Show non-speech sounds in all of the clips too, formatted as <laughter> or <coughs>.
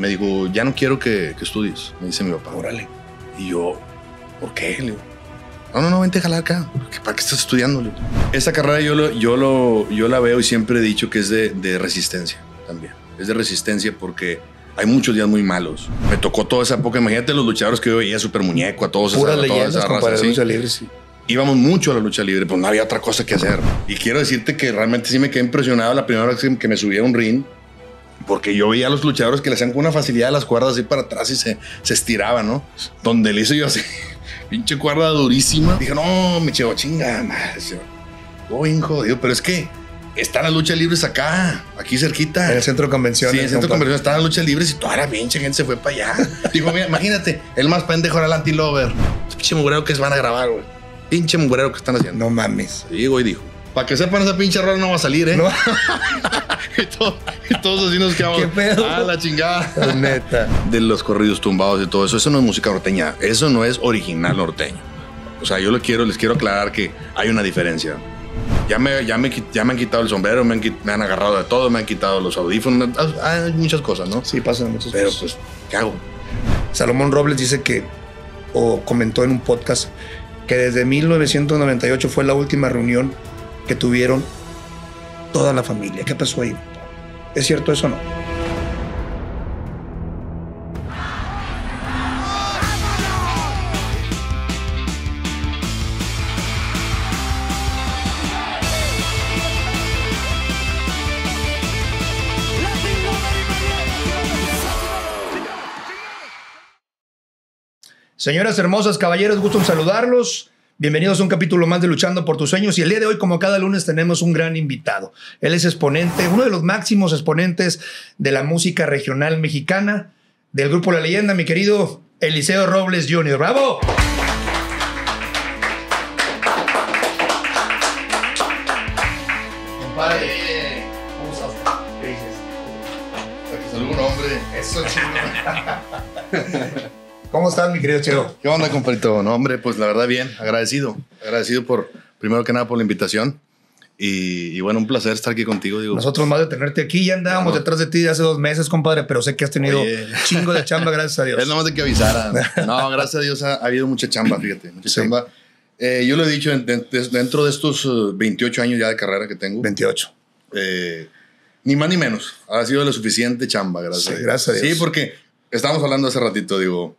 Me dijo, ya no quiero que, estudies. Me dice mi papá, órale. Y yo, ¿por qué? Le no, no, no, vente a jalar acá. ¿Para qué estás estudiando? Le Esta carrera yo, yo, lo, yo la veo y siempre he dicho que es de, resistencia también. Es de resistencia porque hay muchos días muy malos. Me tocó toda esa época. Imagínate los luchadores que yo veía, Super Muñeco, a todos Puras leyendas toda esa raza, lucha libre, sí. Íbamos mucho a la lucha libre, pues no había otra cosa que hacer. Y quiero decirte que realmente sí me quedé impresionado la primera vez que me subí a un ring porque yo veía a los luchadores que le hacían con una facilidad las cuerdas así para atrás y se, se estiraba, ¿no? Donde le hice yo así, <laughs> pinche cuerda durísima. Dije, no, me llevo chinga, madre. Oh, bien jodido, pero es que está la lucha libre acá, aquí cerquita. En el centro de convenciones. Sí, en el centro de convenciones está la lucha libre y toda la pinche gente se fue para allá. dijo mira, imagínate, el más pendejo era el anti-lover. Pinche mugrero que se van a grabar, güey. Pinche mugrero que están haciendo. No mames. digo y dijo. Para que sepan, esa pinche rola no va a salir, ¿eh? <laughs> y, todos así nos quedamos. ¿Qué pedo? Ah, la chingada. neta. De los corridos tumbados y todo eso. Eso no es música norteña. Eso no es original norteño. O sea, yo lo quiero, les quiero aclarar que hay una diferencia. Ya me, ya ya me han quitado el sombrero, me han, me han, agarrado de todo, me han quitado los audífonos. Ah, ah, hay muchas cosas, ¿no? Sí, pasan muchas cosas. Pero, pues, ¿qué hago? Salomón Robles dice que, o comentó en un podcast, que desde 1998 fue la última reunión que tuvieron toda la familia. ¿Qué pasó ahí? ¿Es cierto eso o no? Señoras hermosas, caballeros, gusto en saludarlos. Bienvenidos a un capítulo más de Luchando por tus sueños y el día de hoy, como cada lunes, tenemos un gran invitado. Él es exponente, uno de los máximos exponentes de la música regional mexicana del grupo La Leyenda, mi querido Eliseo Robles Jr. ¡Bravo! Compadre, ¿cómo ¿Qué dices? hombre? Eso <laughs> ¿Cómo estás, mi querido Cheo? ¿Qué onda, compadrito? No, hombre, pues la verdad, bien, agradecido. Agradecido por, primero que nada, por la invitación. Y, bueno, un placer estar aquí contigo. Digo. Nosotros más de tenerte aquí, ya andábamos detrás de ti de hace dos meses, compadre, pero sé que has tenido chingo de chamba, gracias a <laughs> Dios. Es más de que avisara. <laughs> No, gracias a Dios ha, habido mucha chamba, fíjate, mucha chamba. Eh, yo lo he dicho, dentro de estos 28 eh, años ya de carrera que tengo. 28. Eh, ni más ni menos. Ha sido lo suficiente chamba, gracias. gracias a Dios. Sí, porque estábamos hablando hace ratito, digo,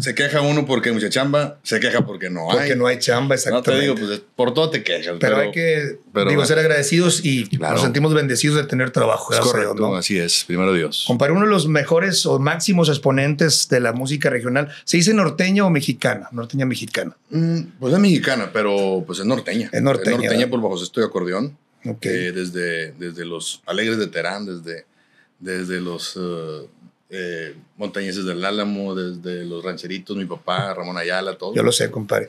se queja uno porque hay mucha chamba, se queja porque no hay. Porque no hay chamba, exactamente. No te digo, pues por todo te quejas. Pero, hay que ser agradecidos y nos sentimos bendecidos de tener trabajo. correcto, así es. Primero Dios. Comparé uno de los mejores o máximos exponentes de la música regional. ¿Se dice norteña o mexicana? Norteña mexicana. Mm, pues es mexicana, pero pues es norteña. Es norteña. norteña por bajo estoy acordeón. Eh, desde, desde los Alegres de Terán, desde, desde los... Eh, eh, montañeses del Álamo, desde Los Rancheritos, mi papá, Ramón Ayala, todo. Yo lo sé, compadre.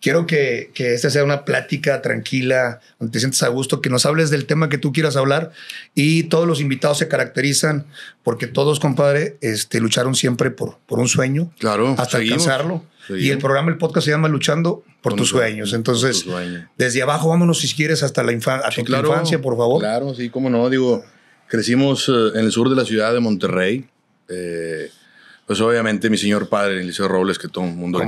Quiero que, esta sea una plática tranquila, donde te sientas a gusto, que nos hables del tema que tú quieras hablar. Y todos los invitados se caracterizan porque todos, compadre, este, lucharon siempre por, por un sueño. Claro. Hasta alcanzarlo. Y el programa, el podcast se llama Luchando por tus sueños. Entonces, desde abajo, vámonos si quieres hasta la infancia, por favor. Claro, sí, cómo no. Digo, crecimos eh, en el sur de la ciudad de Monterrey eh, pues obviamente mi señor padre, el Eliseo Robles, que todo el mundo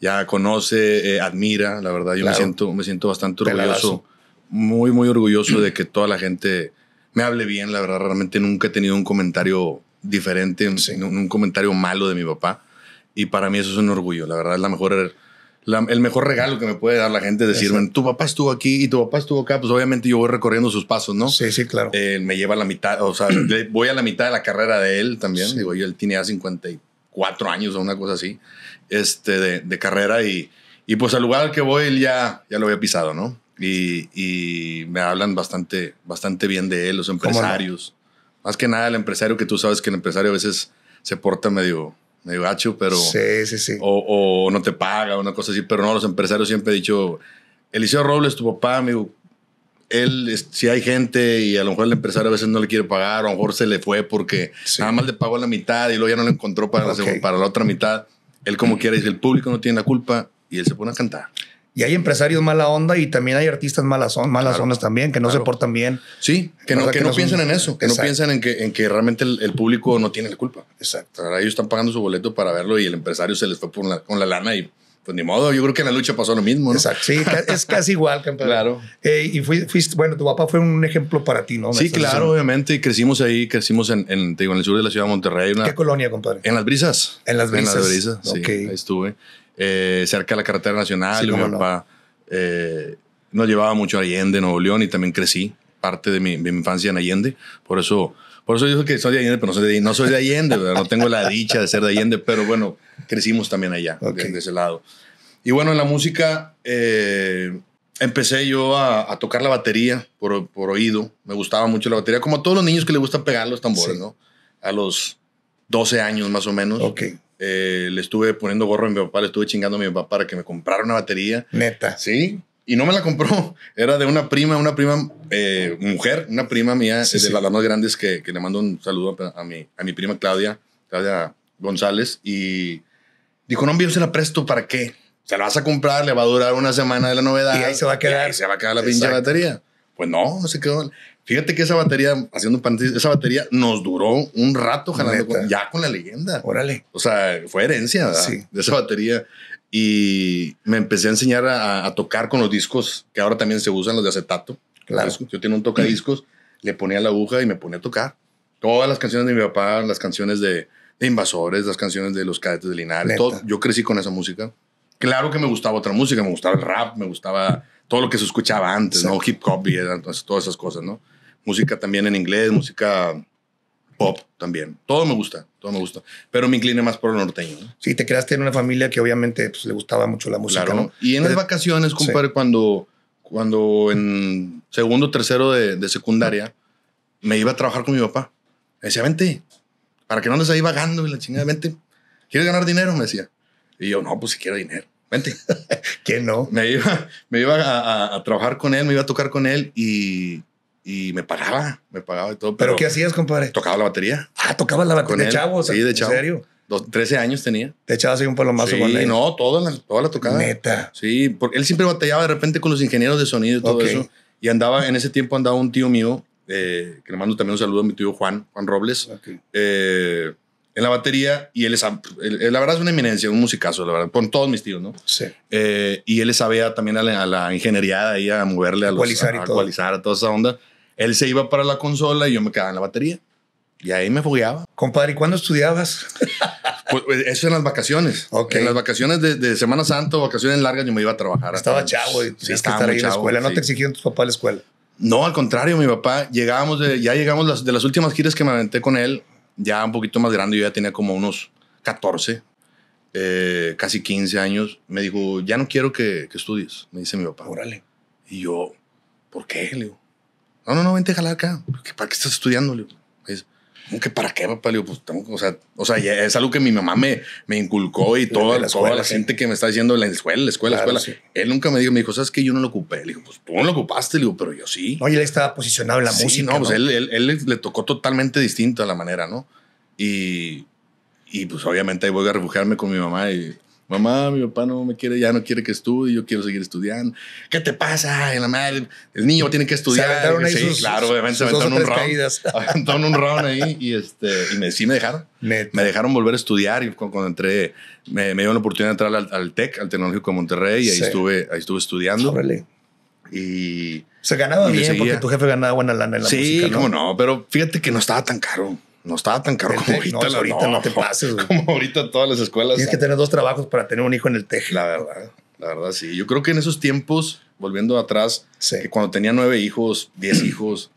ya conoce, eh, admira, la verdad, yo me, siento, me siento bastante orgulloso, muy, muy orgulloso de que toda la gente me hable bien, la verdad, realmente nunca he tenido un comentario diferente, un, comentario malo de mi papá, y para mí eso es un orgullo, la verdad es la mejor el mejor regalo que me puede dar la gente es decirme, tu papá estuvo aquí y tu papá estuvo acá, pues obviamente yo voy recorriendo sus pasos, ¿no? Sí, sí, claro. Él eh, me lleva a la mitad, o sea, <clears throat> voy a la mitad de la carrera de él también, digo, yo él tiene ya 54 años o una cosa así, este, de, carrera y, y, pues al lugar al que voy él ya, ya lo había pisado, ¿no? Y, me hablan bastante, bastante bien de él, los empresarios. Más que nada el empresario que tú sabes que el empresario a veces se porta medio medio gacho, pero... Sí, sí, sí. O, no te paga, una cosa así, pero no, los empresarios siempre he dicho, Eliseo Robles, tu papá, amigo, él, si hay gente y a lo mejor el empresario a veces no le quiere pagar, a lo mejor se le fue porque nada más le pagó la mitad y luego ya no lo encontró para, para la otra mitad, él como quiera dice, el público no tiene la culpa y él se pone a cantar. Y hay empresarios mala onda y también hay artistas malas, malas ondas también, que no se portan bien. Sí, que no, que, no, piensan en eso, que no piensan en que, en que realmente el, público no tiene la culpa. Exacto. Ahora ellos están pagando su boleto para verlo y el empresario se les fue con la lana y pues ni modo. Yo creo que en la lucha pasó lo mismo, Exacto. Sí, es casi igual, <laughs> campeón. Claro. Eh, y fuiste, bueno, tu papá fue un ejemplo para ti, ¿no? Sí, claro, obviamente. Y crecimos ahí, crecimos en, en, en el sur de la ciudad de Monterrey. ¿Qué colonia, compadre? En Las Brisas. En Las Brisas. En Las Brisas, sí. Ahí estuve. Eh, cerca de la carretera nacional. mi papá eh, nos llevaba mucho a Allende, Nuevo León, y también crecí parte de mi, infancia en Allende. Por eso, por eso yo que soy de Allende, pero no soy de, no Allende, no tengo la dicha de ser de Allende, pero bueno, crecimos también allá, de, ese lado. Y bueno, en la música eh, empecé yo a, tocar la batería por, oído. Me gustaba mucho la batería, como a todos los niños que les gusta pegar los tambores, ¿no? A los 12 años más o menos. Ok. Eh, le estuve poniendo gorro a mi papá, le estuve chingando a mi papá para que me comprara una batería. Neta. Sí. Y no me la compró. <laughs> Era de una prima, una prima eh, mujer, una prima mía, eh, de las más grandes que, que, le mando un saludo a, mi, a mi prima Claudia, Claudia González. Y dijo, no, yo se la presto, ¿para qué? Se la vas a comprar, le va a durar una semana de la novedad. Y ahí se va a quedar. Y se va a quedar la pinche batería. Pues no, no se quedó. Fíjate que esa batería, haciendo paréntesis, esa batería nos duró un rato ya con la leyenda. Órale. O sea, fue herencia de esa batería. Y me empecé a enseñar a, tocar con los discos, que ahora también se usan los de acetato. Claro. yo tenía un tocadiscos, le ponía la aguja y me ponía a tocar. Todas las canciones de mi papá, las canciones de, Invasores, las canciones de los cadetes de Linares. Todo, yo crecí con esa música. Claro que me gustaba otra música, me gustaba el rap, me gustaba todo lo que se escuchaba antes, ¿no? Hip hop y eh, entonces, todas esas cosas, ¿no? música también en inglés, música pop también. Todo me gusta, todo me gusta. Pero me incliné más por el norteño. Sí, te creaste en una familia que obviamente pues, le gustaba mucho la música. Claro. ¿no? Y en las vacaciones, compadre, cuando, cuando en segundo, tercero de, de, secundaria, me iba a trabajar con mi papá. Me decía, vente, para que no andes ahí vagando y la chingada, vente. ¿Quieres ganar dinero? Me decía. Y yo, no, pues si quiero dinero, vente. <laughs> que no? Me iba, me iba a trabajar con él, me iba a tocar con él y y me pagaba, me pagaba y todo. ¿Pero, qué hacías, compadre? Tocaba la batería. Ah, tocaba la batería. De chavo, sí, de chavo. ¿En serio? Dos, 13 años tenía. Te echabas ahí un palomazo con él. No, toda la, toda la tocada. Neta. Sí, porque él siempre batallaba de repente con los ingenieros de sonido y todo eso. Y andaba, en ese tiempo andaba un tío mío, eh, que le mando también un saludo a mi tío Juan, Juan Robles, eh, en la batería. Y él es, ah, la verdad es una eminencia, un musicazo, la verdad, con todos mis tíos, ¿no? Sí. Eh, y él sabía también a la, ingeniería de ingeniería ahí a moverle a los. a, a, y a toda esa onda. Él se iba para la consola y yo me quedaba en la batería. Y ahí me fogueaba. Compadre, ¿y cuándo estudiabas? <laughs> Pues, pues, eso en las vacaciones. Okay. En las vacaciones de, Semana Santa, vacaciones largas, yo me iba a trabajar. Estaba chavo y sí, que estar en la escuela. ¿No te exigían tus papás la escuela? No, al contrario, mi papá, llegábamos ya llegamos de las últimas giras que me aventé con él, ya un poquito más grande, yo ya tenía como unos 14, eh, casi 15 años, me dijo, ya no quiero que, que, estudies, me dice mi papá. Órale. Y yo, ¿por qué? Le digo, no, no, no, vente a jalar acá. ¿Para qué estás estudiando? para qué, papá? Le pues o sea, o sea, es algo que mi mamá me, me inculcó y toda la, la gente que me está diciendo la escuela, la escuela, la escuela. Él nunca me dijo, me dijo, ¿sabes qué? Yo no lo ocupé. Le dijo, pues tú no lo ocupaste. Le digo, pero yo sí. Oye, él estaba posicionado en la música. No, pues Él, le tocó totalmente distinto a la manera, ¿no? Y, y pues obviamente ahí voy a refugiarme con mi mamá y Mamá, mi papá no me quiere, ya no quiere que estudie, yo quiero seguir estudiando. ¿Qué te pasa? la madre, el niño tiene que estudiar. sí, claro, obviamente se aventaron un round. <laughs> Aventaron un round ahí y, este, y me, sí me dejaron. Me dejaron volver a estudiar y cuando, entré, me, me, dieron la oportunidad de entrar al, al TEC, al Tecnológico de Monterrey, y ahí, estuve, ahí estuve estudiando. Órale. Y. Se ganaba bien porque tu jefe ganaba buena lana en la sí, música. Sí, ¿no? cómo no, pero fíjate que no estaba tan caro. No estaba tan caro como ahorita. No, ahorita no, te pases. <laughs> Como ahorita todas las escuelas. Tienes que tener dos trabajos para tener un hijo en el tejido. La verdad, la verdad sí. Yo creo que en esos tiempos, volviendo atrás, que cuando tenía nueve hijos, diez <clears throat> hijos,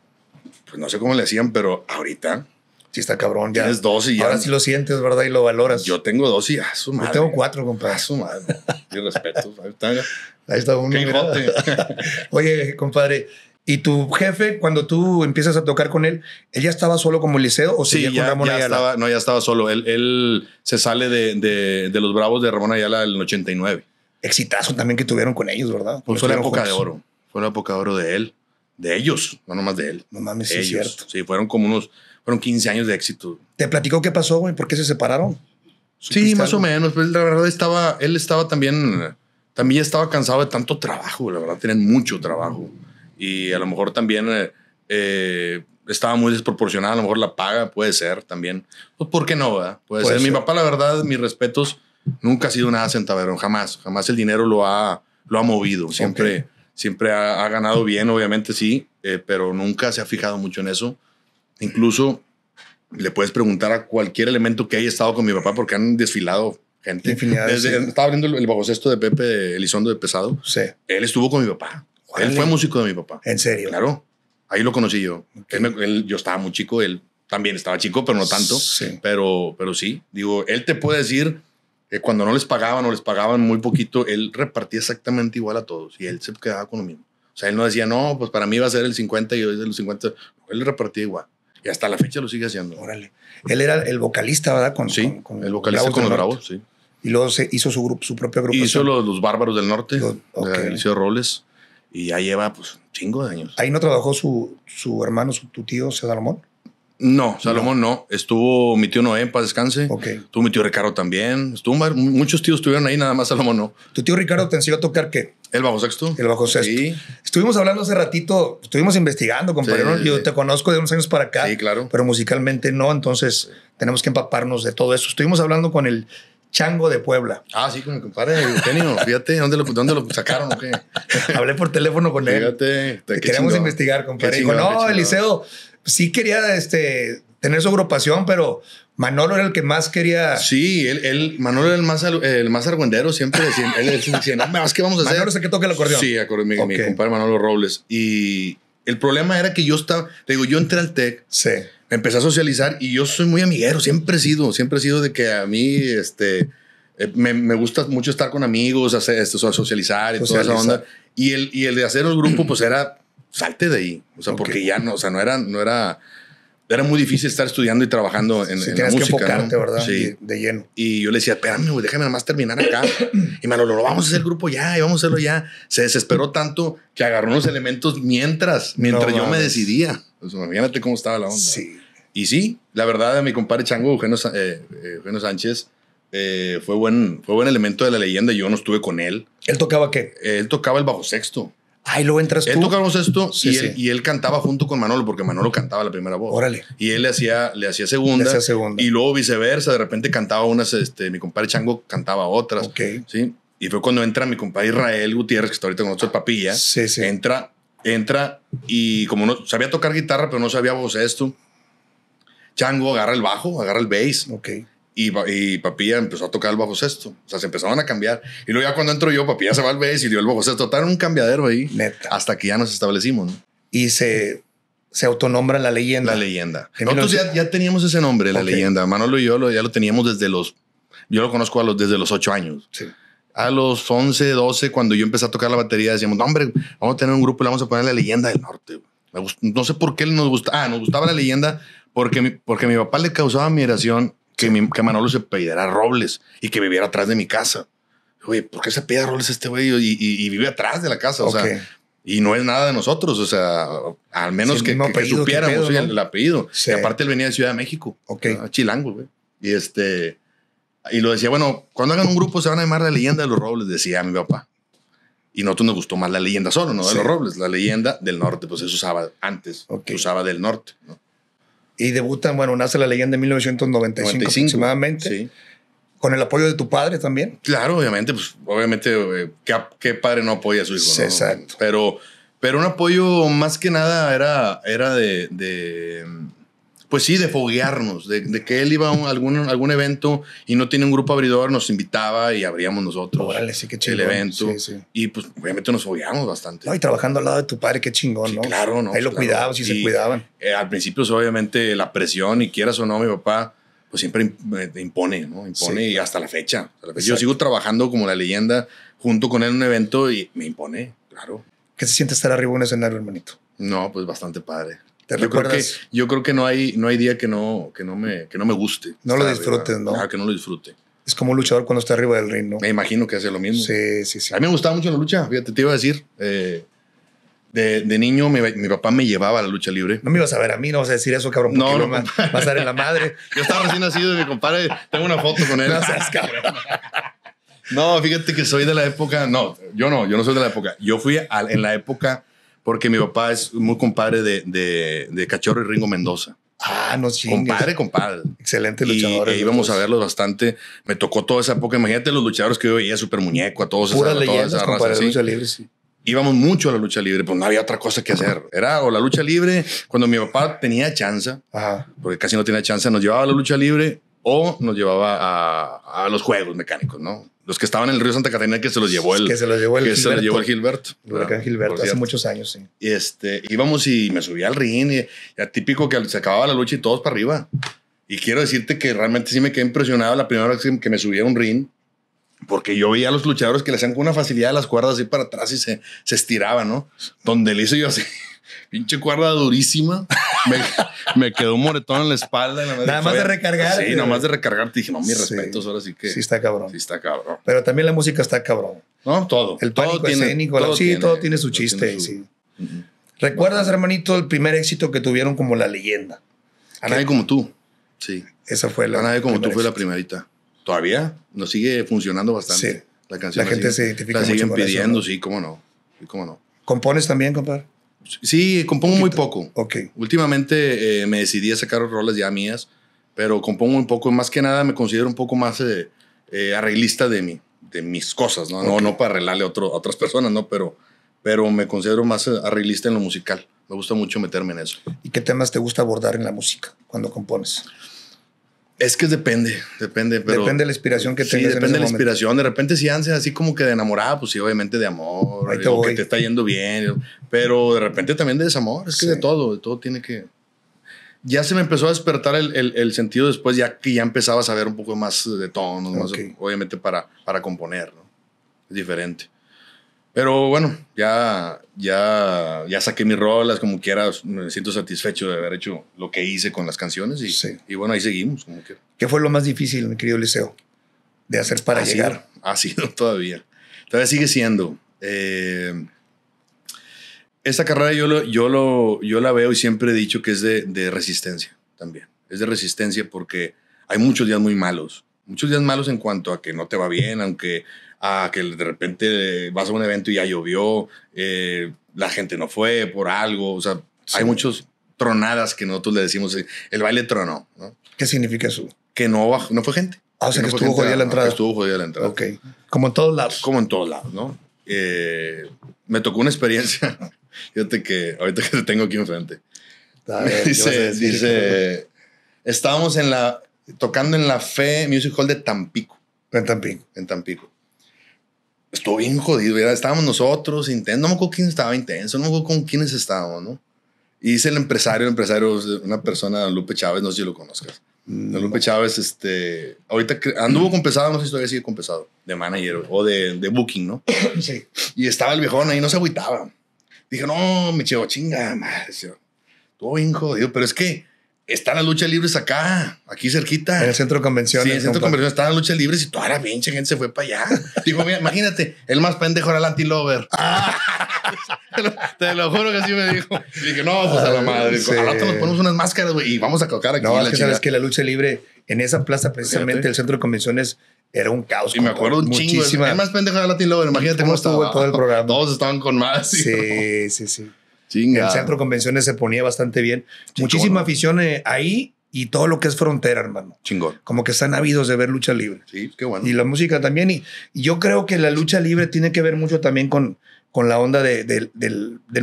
pues no sé cómo le hacían, pero ahorita... Sí está cabrón. Ya. Tienes dos y ya. Ahora sí lo sientes, ¿verdad? Y lo valoras. Yo tengo dos y ya. su Yo tengo cuatro, compadre. A ah, su madre. Yo <laughs> respeto. Ahí está, uno. Qué <laughs> Oye, compadre, y tu jefe, cuando tú empiezas a tocar con él, ¿él ya estaba solo como Liceo o sí, con Ramón Ayala? no, ya estaba solo. Él, se sale de, los Bravos de Ramón Ayala en el 89. Exitazo también que tuvieron con ellos, ¿verdad? Pues fue la época de oro. Fue la época de oro de él. De ellos, no nomás de él. No mames, sí es cierto. Sí, fueron como unos, fueron 15 años de éxito. ¿Te platicó qué pasó, güey? ¿Por qué se separaron? Sí, más o menos. Pues, la verdad estaba, él estaba también, también estaba cansado de tanto trabajo, la verdad, tienen mucho trabajo y a lo mejor también eh, eh, estaba muy desproporcionada, a lo mejor la paga puede ser también. Pues, ¿Por qué no? Puede, puede ser. Mi papá, la verdad, mis respetos, nunca ha sido nada centaverón, jamás. Jamás el dinero lo ha, lo ha movido. Siempre, siempre ha, ganado bien, obviamente sí, eh, pero nunca se ha fijado mucho en eso. Incluso le puedes preguntar a cualquier elemento que haya estado con mi papá porque han desfilado gente. Estaba abriendo el, el de Pepe Elizondo de Pesado. Sí. Él estuvo con mi papá. Él fue músico de mi papá. ¿En serio? Claro. Ahí lo conocí yo. yo estaba muy chico, él también estaba chico, pero no tanto. Sí. Pero, pero sí, digo, él te puede decir que cuando no les pagaban o les pagaban muy poquito, él repartía exactamente igual a todos y él se quedaba con lo mismo. O sea, él no decía, no, pues para mí va a ser el 50 y yo de los 50. Él repartía igual. Y hasta la fecha lo sigue haciendo. Órale. Él era el vocalista, ¿verdad? Con, sí, con, el vocalista con el Bravos, sí. Y luego se hizo su, grupo, su propio grupo. Hizo los, los Bárbaros del Norte, okay. de eh, Alicia Robles. Y ya lleva, pues, cinco años. ¿Ahí no trabajó su, su hermano, su, tu tío, Salomón? No, Salomón no. Estuvo mi tío Noé, descanse. Ok. mi tío Ricardo también. Estuvo, muchos tíos estuvieron ahí, nada más Salomón no. ¿Tu tío Ricardo te enseñó a tocar qué? El bajo sexto. El bajo sexto. Sí. Estuvimos hablando hace ratito, estuvimos investigando, compañero. Yo te conozco de unos años para acá. Sí, claro. Pero musicalmente no, entonces tenemos que empaparnos de todo eso. Estuvimos hablando con el Chango de Puebla. Ah, sí, con mi compadre Eugenio. <laughs> Fíjate, ¿dónde lo, dónde lo sacaron o qué? <laughs> Hablé por teléfono con él. Fíjate. queremos investigar, compadre. y no, Eliseo sí quería este, tener su agrupación, pero Manolo era el que más quería. Sí, él, él Manolo era el más, el más argüendero, siempre decía, él decía, no, más que vamos a hacer. Manolo es que toca el acordeón. Sí, acordeón, mi, mi compadre Manolo Robles. Y el problema era que yo estaba, te digo, yo entré al TEC. Sí empecé a socializar y yo soy muy amiguero, siempre he sido, siempre he sido de que a mí, este, eh, me, me gusta mucho estar con amigos, hacer, esto, socializar y socializar. toda esa onda. Y el, y el de hacer el grupo, pues era, salte de ahí, o sea, porque ya no, o sea, no era, no era, era muy difícil estar estudiando y trabajando en, sí, tienes que enfocarte, ¿verdad? Sí. De, lleno. Y yo le decía, espérame, güey, déjame nomás terminar acá. y Manolo, lo vamos a hacer el grupo ya, y vamos a hacerlo ya. Se desesperó tanto que agarró unos elementos mientras, mientras yo me decidía. Pues, imagínate cómo estaba la onda. Sí. Y sí, la verdad, mi compadre Chango, Eugenio, eh, eh, Sánchez, eh, fue, buen, fue buen elemento de la leyenda. Yo no estuve con él. ¿Él tocaba qué? Él tocaba el bajo sexto. Ahí lo entras tú. Él tocaba esto y, Él, cantaba junto con Manolo, porque Manolo cantaba la primera voz. Órale. Y él le hacía, le hacía segunda. Le Y luego viceversa. De repente cantaba unas, este, mi compadre Chango cantaba otras. Ok. Sí. Y fue cuando entra mi compadre Israel Gutiérrez, que está ahorita con nosotros papilla. Sí, sí. Entra, entra y como no sabía tocar guitarra, pero no sabía voz esto. Chango agarra el bajo, agarra el bass. Ok y, y Papilla empezó a tocar el bajo sexto. O sea, se empezaban a cambiar. Y luego ya cuando entro yo, Papilla se va al bass y dio el bajo sexto. Total, un cambiadero ahí. Neta. Hasta que ya nos establecimos. Y se, se autonombra la leyenda. La leyenda. Nosotros ya, teníamos ese nombre, la leyenda. Manolo y yo ya lo teníamos desde los... Yo lo conozco a los, desde los ocho años. A los once, doce. cuando yo empecé a tocar la batería, decíamos, no, hombre, vamos a tener un grupo y le vamos a poner la leyenda del norte. no sé por qué nos gustaba. Ah, nos gustaba la leyenda porque porque mi papá le causaba admiración que, Manolo se pidiera Robles y que viviera atrás de mi casa. Oye, ¿por qué se apellida Robles este güey? Y, y, vive atrás de la casa, o sea. Y no es nada de nosotros, o sea, al menos que, que, supiéramos el, apellido. Sí. Y aparte él venía de Ciudad de México, ok a Chilango, güey. Y este, y lo decía, bueno, cuando hagan un grupo se van a llamar la leyenda de los Robles, decía mi papá. Y nosotros pues, nos gustó más la leyenda solo, no de los Robles, la leyenda del norte, pues eso usaba antes, usaba del norte. ¿no? y debutan, bueno, nace la leyenda en 1995 aproximadamente. Sí. Con el apoyo de tu padre también. Claro, obviamente, pues obviamente, eh, ¿qué, ¿qué, padre no apoya a su hijo? ¿no? Exacto. Pero, pero un apoyo más que nada era, era de pues sí, de foguearnos, de, que él iba a algún, algún evento y no tiene un grupo abridor, nos invitaba y abríamos nosotros Órale, sí, qué chingón. el evento. Y pues obviamente nos fogueamos bastante. No, y trabajando al lado de tu padre, qué chingón, ¿no? Claro, ¿no? Ahí lo cuidaba, sí se cuidaban. Eh, al principio, pues, obviamente, la presión, y quieras o no, mi papá, pues siempre eh, impone, ¿no? Impone y hasta la fecha. Yo sigo trabajando como la leyenda junto con él en un evento y me impone, claro. ¿Qué se siente estar arriba en un escenario, hermanito? No, pues bastante padre yo Creo que, yo creo que no hay, no hay día que no, que no, me, que no me guste. No lo ah, disfrutes, ¿no? que no lo disfrute. Es como un luchador cuando está arriba del ring, ¿no? Me imagino que hace lo mismo. Sí, sí, sí. A mí me gustaba mucho la lucha, fíjate, te iba a decir. Eh, de, niño, mi, papá me llevaba a la lucha libre. No me ibas a ver a mí, no vas a decir eso, cabrón. No, no, vas a ver en la madre. <laughs> Yo estaba recién nacido y mi compadre, tengo una foto con él. No fíjate que soy de la época. No, yo no, yo no soy de la época. Yo fui en la época porque mi papá es muy compadre de, Cachorro y Ringo Mendoza. Ah, no chingue. Compadre, compadre. Excelente luchador. Y, e íbamos a verlos bastante. Me tocó toda esa época. Imagínate los luchadores que yo veía, Super Muñeco, a todos Puras leyendas, toda lucha libre, sí. Íbamos mucho a la lucha libre, pues no había otra cosa que hacer. Era o la lucha libre, cuando mi papá tenía chance, porque casi no tenía chance, nos llevaba a la lucha libre o nos llevaba a los juegos mecánicos, ¿no? Los que estaban en el río Santa Catarina que se los llevó el que se los llevó el que Gilberto, se el Gilberto, hace muchos años, sí. Y este íbamos y me subía al ring y típico que se acababa la lucha y todos para arriba. Y quiero decirte que realmente sí me quedé impresionado la primera vez que me subía a un ring porque yo veía a los luchadores que le hacían con una facilidad las cuerdas así para atrás y se, se estiraban, ¿no? Donde le hice yo así Pinche cuerda durísima. <laughs> Me, quedó un moretón en la espalda. nada más de recargar. Sí, nada más de recargar. Te dije, no, mis respetos, ahora sí que. Sí, está cabrón. Sí, está cabrón. Pero también la música está cabrón. No, todo. El todo tiene, escénico, sí, todo tiene su chiste. Sí. ¿Recuerdas, hermanito, el primer éxito que tuvieron como la leyenda? A nadie como tú. Sí. Esa fue la. A nadie como tú fue la primerita. Todavía nos sigue funcionando bastante. Sí. La canción. La gente se identifica. La siguen pidiendo, sí, cómo no. Sí, cómo no. ¿Compones también, compadre? Sí, compongo muy poco. Ok. Últimamente eh, me decidí a sacar roles ya mías, pero compongo un poco. Más que nada me considero un poco más eh, eh, arreglista de, de mis cosas, ¿no? No, para arreglarle a, a otras personas, ¿no? Pero, pero me considero más arreglista en lo musical. Me gusta mucho meterme en eso. ¿Y qué temas te gusta abordar en la música cuando compones? Es que depende, depende. Pero depende de la inspiración que tengas. Sí, depende de la inspiración. De repente, si ansias así como que de enamorada, pues sí, obviamente de amor, Ahí te que te está yendo bien. Pero de repente también de desamor. Es que de todo, de todo tiene que. Ya se me empezó a despertar el, el, sentido después, ya que ya empezaba a saber un poco más de tono, más, obviamente para, para componer. ¿no? Es diferente. Pero bueno, ya, ya, ya saqué mis rolas, como quieras me siento satisfecho de haber hecho lo que hice con las canciones y, y bueno, ahí seguimos. Como ¿Qué fue lo más difícil, mi querido Liceo, de hacer para llegar? ha sido <laughs> todavía. Todavía sigue siendo. Eh, esta carrera yo, lo, yo, lo, yo la veo y siempre he dicho que es de, de resistencia también. Es de resistencia porque hay muchos días muy malos. Muchos días malos en cuanto a que no te va bien, aunque a que de repente vas a un evento y ya llovió, eh, la gente no fue por algo, o sea, hay muchas tronadas que nosotros le decimos, eh, el baile tronó. ¿Qué significa eso? Que no, no fue gente. Ah, o sea, que, estuvo jodida la entrada. estuvo jodida la entrada. Ok. Como en todos lados. Como en todos lados, ¿no? Eh, me tocó una experiencia, <laughs> fíjate que ahorita que te tengo aquí enfrente. dice, dice, estábamos en la, tocando en la Fe Music Hall de Tampico. En Tampico. En Tampico estuvo bien jodido. estábamos nosotros, intenso, no me acuerdo quién estaba intenso, no me acuerdo con quiénes estábamos, ¿no? Y dice el empresario, el empresario, una persona, Lupe Chávez, no sé si lo conozcas. Mm, Lupe Chávez, este, ahorita anduvo con pesado, no sé si todavía sigue con pesado, de manager o de, de booking, ¿no? <coughs> Sí. Y estaba el viejón ahí, no se agüitaba. Dije, no, me chevo chinga, madre. Estuvo bien jodido, pero es que está la lucha libre acá, aquí cerquita. En el centro de convenciones. Sí, en el centro de convenciones está la lucha libre y toda la pinche gente se fue para allá. <laughs> Dijo, mira, imagínate, el más pendejo era el anti-lover. <laughs> Ah. te, lo, juro que así me dijo. dije, no, pues a la ah, madre. Sí. Al rato nos ponemos unas máscaras, güey, y vamos a colocar aquí. No, es que es que la lucha libre en esa plaza, precisamente, el centro de convenciones era un caos. Y me acuerdo un El más pendejo era el lover Imagínate cómo, cómo estuvo todo el programa. Todos estaban con más. Sí, sí, sí. El centro convenciones se ponía bastante bien. Muchísima afición eh, ahí y todo lo que es frontera, hermano. Chingón. Como que están habidos de ver lucha libre. Sí, qué bueno. Y la música también. Y, yo creo que la lucha libre tiene que ver mucho también con, con la onda del,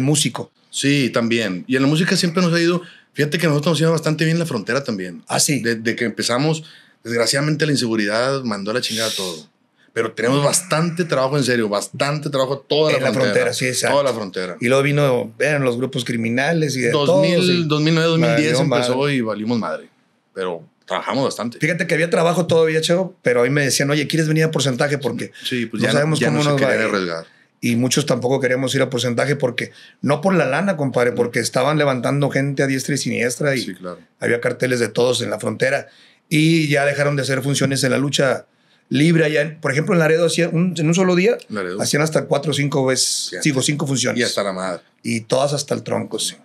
músico. Sí, también. Y en la música siempre nos ha ido. Fíjate que nosotros nos ido bastante bien la frontera también. Ah, sí. Desde que empezamos, desgraciadamente la inseguridad mandó a la chingada todo pero tenemos bastante trabajo en serio, bastante trabajo toda la, en frontera, la frontera. sí, exacto. Toda la frontera. Y luego vino, eran los grupos criminales y de 2009, 2010 empezó y valimos madre, pero trabajamos bastante. Fíjate que había trabajo todavía, Cheo, pero ahí me decían, oye, ¿quieres venir a porcentaje? Porque sí, pues ya sabemos cómo nos arriesgar. Y muchos tampoco queríamos ir a porcentaje porque, no por la lana, compadre, porque estaban levantando gente a diestra y siniestra y había carteles de todos en la frontera y ya dejaron de hacer funciones en la lucha libre allá, por ejemplo, en Laredo hacían en un solo día, hacían hasta cuatro o cinco veces, cinco, funciones. Y hasta la madre. Y todas hasta el tronco, sí.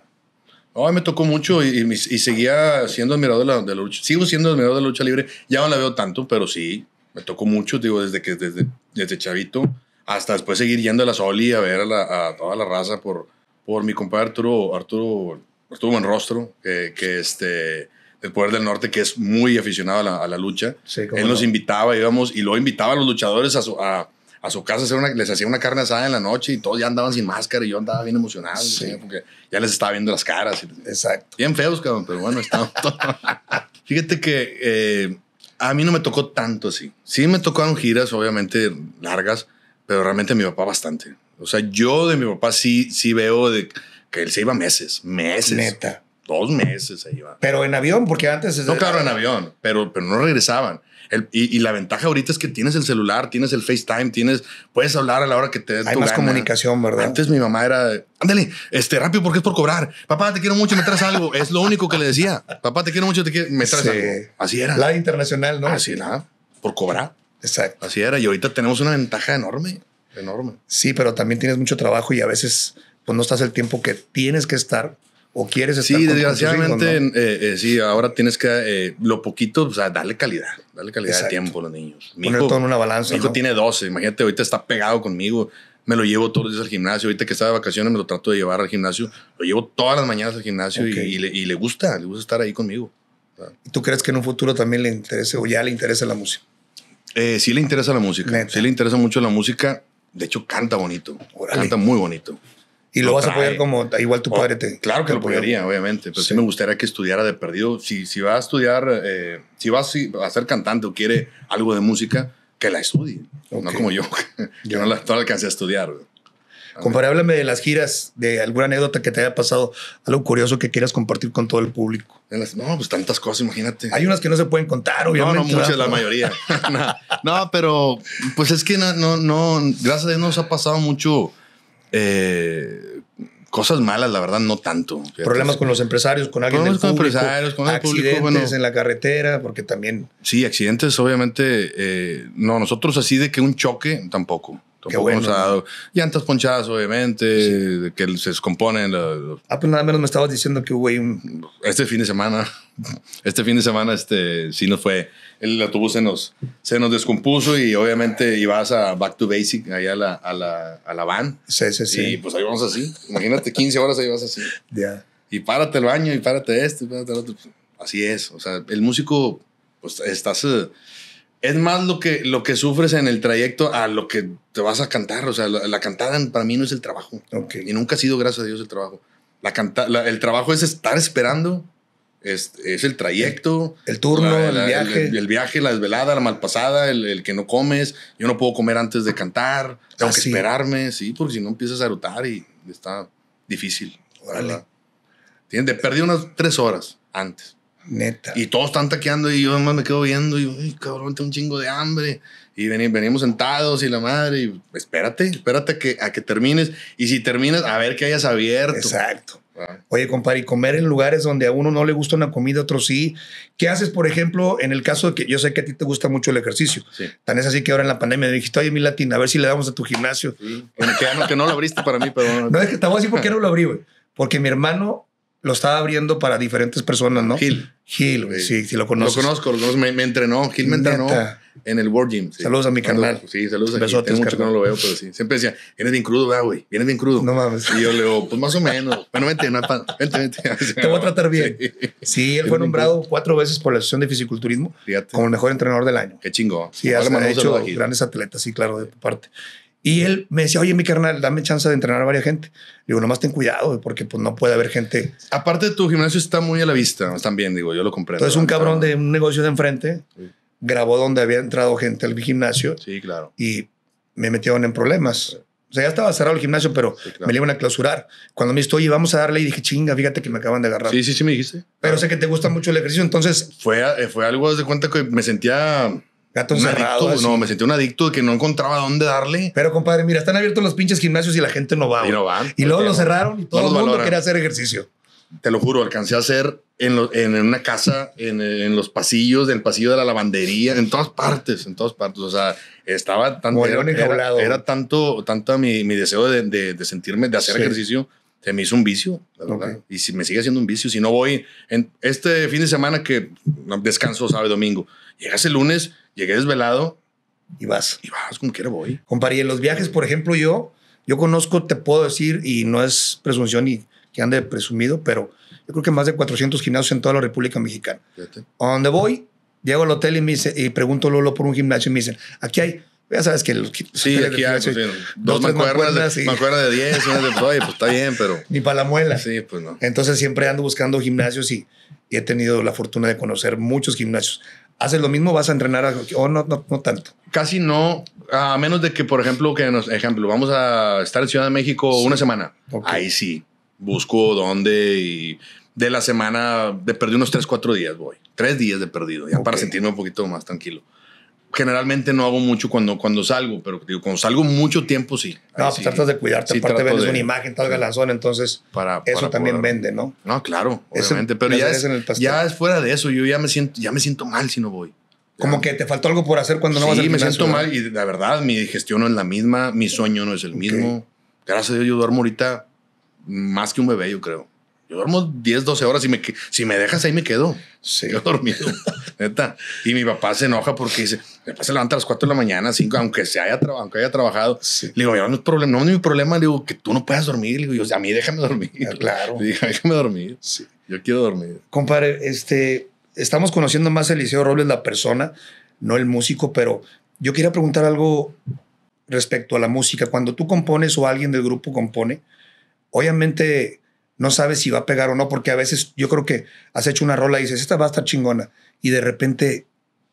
No, me tocó mucho y, seguía siendo admirador de la, lucha. Sigo siendo admirador de la lucha libre. Ya no la veo tanto, pero sí, me tocó mucho, digo, desde que desde, desde chavito hasta después seguir yendo a la Soli a ver a, toda la raza por, por mi compadre Arturo, Arturo, Buenrostro, que, eh, que este el Poder del Norte, que es muy aficionado a la, lucha. Él nos invitaba, íbamos, y luego invitaba a los luchadores a su, a, casa, hacer una, les hacía una carne asada en la noche y todos ya andaban sin máscara y yo andaba bien emocionado, porque ya les estaba viendo las caras. Exacto. Bien feos, cabrón, pero bueno, estaba <laughs> Fíjate que eh, a mí no me tocó tanto así. Sí me tocaron giras, obviamente, largas, pero realmente mi papá bastante. O sea, yo de mi papá sí, sí veo de que él se iba meses, meses. Neta dos meses se iban. Pero en avión, porque antes... no, claro, en avión, pero, pero no regresaban. El, y, la ventaja ahorita es que tienes el celular, tienes el FaceTime, tienes, puedes hablar a la hora que te des Hay más comunicación, ¿verdad? Antes mi mamá era, ándale, este, rápido porque es por cobrar. Papá, te quiero mucho, me traes algo. es lo único que le decía. Papá, te quiero mucho, te quiero, me traes algo. Así era. La internacional, ¿no? Así era, por cobrar. Exacto. Así era. Y ahorita tenemos una ventaja enorme, enorme. Sí, pero también tienes mucho trabajo y a veces pues no estás el tiempo que tienes que estar o quieres estar Sí, desgraciadamente, eh, eh, sí, ahora tienes que, eh, lo poquito, o sea, darle calidad, darle calidad tiempo a los niños. Mi Poner todo en una balanza. tiene 12, imagínate, ahorita está pegado conmigo, me lo llevo todos los días al gimnasio, ahorita que está de vacaciones me lo trato de llevar al gimnasio, lo llevo todas las mañanas al gimnasio y, le, gusta, le gusta estar ahí conmigo. ¿Y tú crees que en un futuro también le interese o ya le interesa la música? sí le interesa la música, sí le interesa mucho la música, de hecho canta bonito, canta muy bonito. Y lo, vas a apoyar eh, como igual tu padre te. Claro que lo apoyaría, obviamente. Pero sí. me gustaría que estudiara de perdido. Si, si va a estudiar, eh, si va a, ser cantante o quiere <laughs> algo de música, que la estudie. No como yo. <laughs> yo no la, alcancé a estudiar. comparé háblame de las giras, de alguna anécdota que te haya pasado, algo curioso que quieras compartir con todo el público. no, pues tantas cosas, imagínate. Hay unas que no se pueden contar, obviamente. No, no muchas, la mayoría. <laughs> no, pero pues es que no, no, no, gracias a Dios nos ha pasado mucho eh, cosas malas, la verdad, no tanto. Problemas con los empresarios, con alguien del público, empresarios, con accidentes en la carretera, porque también... Sí, accidentes, obviamente, eh, no, nosotros así de que un choque, tampoco. Tampoco llantas ponchadas, obviamente, que se descomponen. Ah, pues nada menos me estabas diciendo que hubo un... Este fin de semana, <laughs> este fin de semana, este, sí nos fue el autobús se nos, se nos descompuso y obviamente ibas a Back to Basic, allá a la, a la, van. Sí, sí, sí. Y pues ahí vamos así. Imagínate, 15 horas ahí vas así. <laughs> Ya. Y párate el baño y párate esto y párate otro. Así es. O sea, el músico, pues estás... Eh, es más lo que, lo que sufres en el trayecto a lo que te vas a cantar. O sea, la, cantada para mí no es el trabajo. Okay. Y nunca ha sido, gracias a Dios, el trabajo. La, el trabajo es estar esperando es, es el trayecto. El, turno, el viaje. El, viaje, la desvelada, la malpasada, el, el que no comes. Yo no puedo comer antes de cantar. Tengo ah, que esperarme, sí, porque si no empiezas a rotar y está difícil. Órale. de perdí unas tres horas antes. Neta. Y todos están taqueando y yo además me quedo viendo y, cabrón, tengo un chingo de hambre. Y venimos sentados y la madre, y espérate, espérate que, a que termines. Y si terminas, a ver que hayas abierto. Exacto. Oye, compadre, y comer en lugares donde a uno no le gusta una comida, a otro sí. ¿Qué haces, por ejemplo, en el caso de que yo sé que a ti te gusta mucho el ejercicio? Tan es así que ahora en la pandemia me dijiste, oye, mi latín a ver si le damos a tu gimnasio. que, no, lo abriste para mí, pero... es que te voy por qué no lo abrí, güey. Porque mi hermano lo estaba abriendo para diferentes personas, ¿no? Gil. Gil, güey. Sí, sí, lo conozco. Lo conozco, Me, entrenó. Gil me entrenó en el World Gym. Saludos a mi canal. Sí, saludos a mi Tengo mucho que no lo veo, pero sí. Siempre decía, vienes bien crudo, güey. Vienes bien crudo. No mames. Y yo le digo, pues más o menos. bueno, vente, no, vente, vente. <laughs> Te voy a tratar bien. Sí, él fue nombrado cuatro veces por la Asociación de Fisiculturismo como el mejor entrenador del año. Qué chingo. Sí, ha hecho grandes atletas, sí, claro, de tu parte. Y él me decía, oye, mi carnal, dame chance de entrenar a varias gente. Digo, nomás ten cuidado, porque pues no puede haber gente. Aparte, tu gimnasio está muy a la vista también, digo, yo lo comprendo. Entonces, un cabrón de un negocio de enfrente grabó donde había entrado gente al gimnasio. Sí, claro. Y me metieron en problemas. O sea, ya estaba cerrado el gimnasio, pero me le iban a clausurar. Cuando me estoy oye, vamos a darle, y dije, chinga, fíjate que me acaban de agarrar. Sí, sí, sí, me dijiste. Pero sé que te gusta mucho el ejercicio, entonces. Fue, eh, fue algo, de cuenta que me sentía Gato Adicto, No, me sentí un adicto que no encontraba dónde darle. Pero compadre, mira, están abiertos los pinches gimnasios y la gente no va. Y no Y luego lo cerraron y todo el mundo quería hacer ejercicio. Te lo juro, alcancé a hacer en, en una casa, en, en, los pasillos, del pasillo de la lavandería, en todas partes, en todas partes. O sea, estaba tan... Era, era, tanto, tanto mi, mi deseo de, de, sentirme, de hacer ejercicio, se me hizo un vicio, Y si me sigue siendo un vicio, si no voy en este fin de semana que descanso sabes domingo, llegas el lunes Llegué desvelado. Y vas. Y vas, como quiera voy. compar y en los viajes, por ejemplo, yo, yo conozco, te puedo decir, y no es presunción y que ande presumido, pero yo creo que más de 400 gimnasios en toda la República Mexicana. A donde voy, llego al hotel y, me dice, y pregunto Lolo por un gimnasio y me dicen, aquí hay ya sabes que los Sí, aquí hay, dos, me acuerdo de, de 10, una de, pues, oye, pues está bien, pero... <laughs> Ni para la muela. Sí, pues no. Entonces siempre ando buscando gimnasios y, he tenido la fortuna de conocer muchos gimnasios. ¿Haces lo mismo? ¿Vas a entrenar O no, no, tanto. Casi no, a menos de que, por ejemplo, que ejemplo, vamos a estar en Ciudad de México una semana. Ahí sí, busco dónde y de la semana de perdí unos tres, cuatro días voy. Tres días de perdido, ya para sentirme un poquito más tranquilo generalmente no hago mucho cuando, cuando salgo, pero digo, cuando salgo mucho tiempo sí. no, pues tratas de cuidarte, aparte vendes una imagen, tal galazón, entonces eso también vende, ¿no? No, claro, obviamente, pero ya es, fuera de eso, yo ya me siento, ya me siento mal si no voy. Como que te faltó algo por hacer cuando no vas a Sí, me siento mal y la verdad, mi digestión no es la misma, mi sueño no es el mismo. Gracias a Dios yo duermo ahorita más que un bebé, yo creo. Yo duermo 10, 12 horas y me, si me dejas ahí me quedo. Sí. dormido, <laughs> neta. Y mi papá se enoja porque dice, mi papá se levanta a las 4 de la mañana, 5, aunque, se haya, aunque haya trabajado. Le digo, yo no es problema, no es mi problema, le digo, que tú no puedas dormir. Le digo, a mí déjame dormir. Ah, claro. déjame dormir. Sí. Yo quiero dormir. Compadre, este, estamos conociendo más a Eliseo Robles, la persona, no el músico, pero yo quería preguntar algo respecto a la música. Cuando tú compones o alguien del grupo compone, obviamente no sabes si va a pegar o no, porque a veces yo creo que has hecho una rola y dices, esta va a estar chingona, y de repente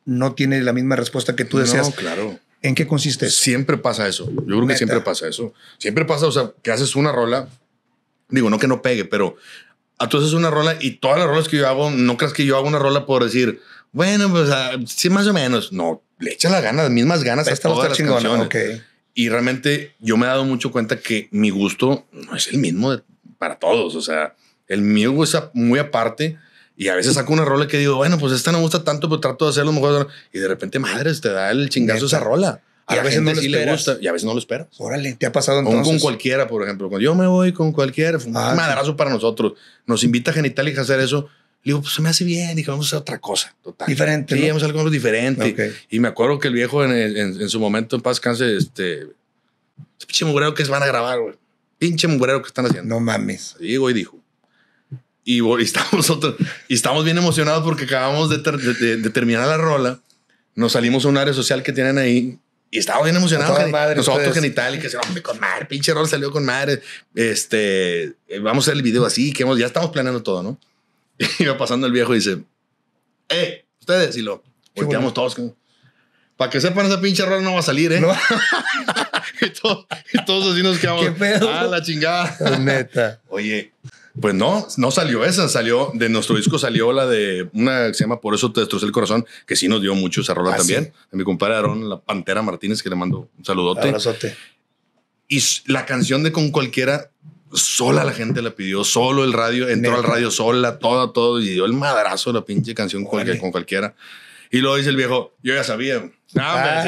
no tiene la misma respuesta que tú deseas. No, claro. ¿En qué consiste Siempre pasa eso. Yo creo que siempre pasa eso. Siempre pasa, o sea, que haces una rola, digo, no que no pegue, pero a tú haces una rola y todas las rolas que yo hago, no creas que yo hago una rola por decir, bueno, pues ah, sí, más o menos. No, le echa la gana las mismas ganas va a chingona, Y realmente yo me he dado mucho cuenta que mi gusto no es el mismo de para todos. O sea, el mío es muy aparte. Y a veces saco una rola que digo, bueno, pues esta no me gusta tanto, pero trato de hacerlo mejor. Y de repente, madres, te da el chingazo esa rola. A, a veces no le gusta y a veces no lo esperas. Órale, ¿te ha pasado entonces? Con, cualquiera, por ejemplo. Cuando yo me voy con cualquiera, fue un ah, madrazo para nosotros. Nos invita a y a hacer eso. Le digo, pues se me hace bien. Dije, vamos a hacer otra cosa. Total. Diferente. Sí, vamos a hacer algo diferente. Y me acuerdo que el viejo en, su momento, en paz, Cáncer este. Ese pinche mugreo que se van a grabar, güey pinche mugrero que están haciendo. No mames. Y güey dijo. Y, <laughs> estamos, nosotros, y estamos bien emocionados porque acabamos de, terminar la rola. Nos salimos a un área social que tienen ahí y estábamos bien emocionados. nosotros genital pues. y que se hombre, con madre, pinche rola salió con madre. Este, eh, vamos a hacer el video así, que hemos, ya estamos planeando todo, ¿no? <laughs> Y va pasando el viejo y dice, eh, ustedes, y lo volteamos todos. Para que sepan, esa pinche rola no va a salir, ¿eh? <laughs> <laughs> y, todos, así nos quedamos. ¿Qué pedo? Ah, la chingada. Neta. Oye, pues no, no salió esa, salió de nuestro disco, salió la de una que se llama Por eso te destrocé el corazón, que sí nos dio mucho esa rola ah, también. a mi compadre Aaron, la Pantera Martínez, que le mando un saludote. Abrazote. Y la canción de Con Cualquiera, sola la gente la pidió, solo el radio, entró al radio sola, todo, todo, y dio el madrazo la pinche canción con cualquiera. Y luego dice el viejo, yo ya sabía. No, ah,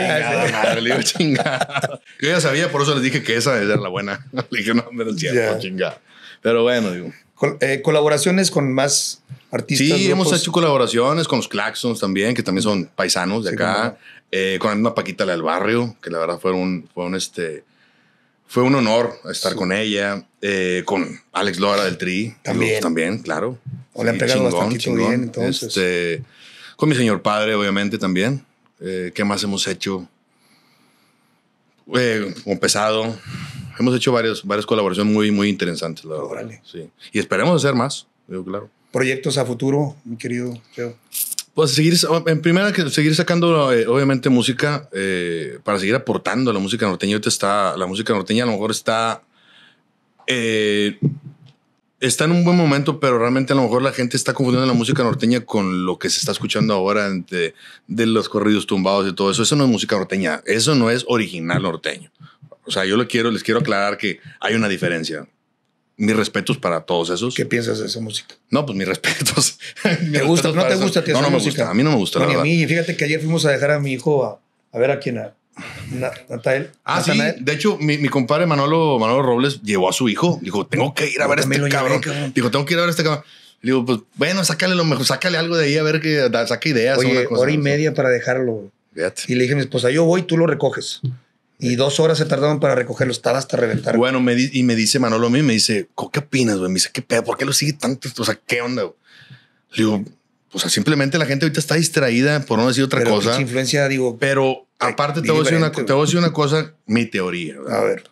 chingada, <laughs> Yo ya sabía, por eso les dije que esa era la buena. <laughs> Le dije, no, me chingada. Pero bueno, digo. Eh, colaboraciones con más artistas. Sí, hemos hecho colaboraciones con los Claxons también, que también son paisanos de acá. Eh, con la misma Paquita del barrio, que la verdad fue un, fue un este, fue un honor estar con ella, eh, con Alex Lora del Tri. También. también, claro. le han pegado bastante bien, entonces. Este, con mi señor padre, obviamente, también. Eh, ¿Qué más hemos hecho? Eh, como pesado. Hemos hecho varios, varias colaboraciones muy, muy interesantes, Y esperemos hacer más, claro. ¿Proyectos a futuro, mi querido Pues seguir, en primera, seguir sacando, eh, obviamente, música para seguir aportando a la música norteña. Ahorita está, la música norteña a lo mejor está eh, está en un buen momento, pero realmente a lo mejor la gente está confundiendo la música norteña con lo que se está escuchando ahora de, de, los corridos tumbados y todo eso. Eso no es música norteña, eso no es original norteño. O sea, yo quiero, les quiero aclarar que hay una diferencia. Mis respetos para todos esos. ¿Qué piensas de esa música? No, pues mis respetos. <laughs> ¿Te gusta? ¿No te gusta? no, no me gusta. A mí no me gusta. la verdad. a Fíjate que ayer fuimos a dejar a mi hijo a, ver a quién. Ah, sí. De hecho, mi, mi, compadre Manolo, Robles llevó a su hijo. Dijo, tengo que ir a ver a este cabrón. Dijo, tengo que ir a ver a este cabrón. Le digo, pues bueno, sácale lo mejor, sácale algo de ahí a ver qué, saca ideas. Oye, hora y media para dejarlo. Y le dije a mi esposa, yo voy, tú lo recoges. Y dos horas se tardaron para recogerlo, estaba hasta reventar. Bueno, y me dice Manolo a mí, me dice, ¿qué opinas, güey? Me dice, ¿qué pedo? ¿Por qué lo sigue tanto? O sea, ¿qué onda? Le digo, pues simplemente la gente ahorita está distraída, por no decir otra cosa. influencia, digo. Pero Aparte, te voy, una, a decir una, cosa, mi teoría. A ver.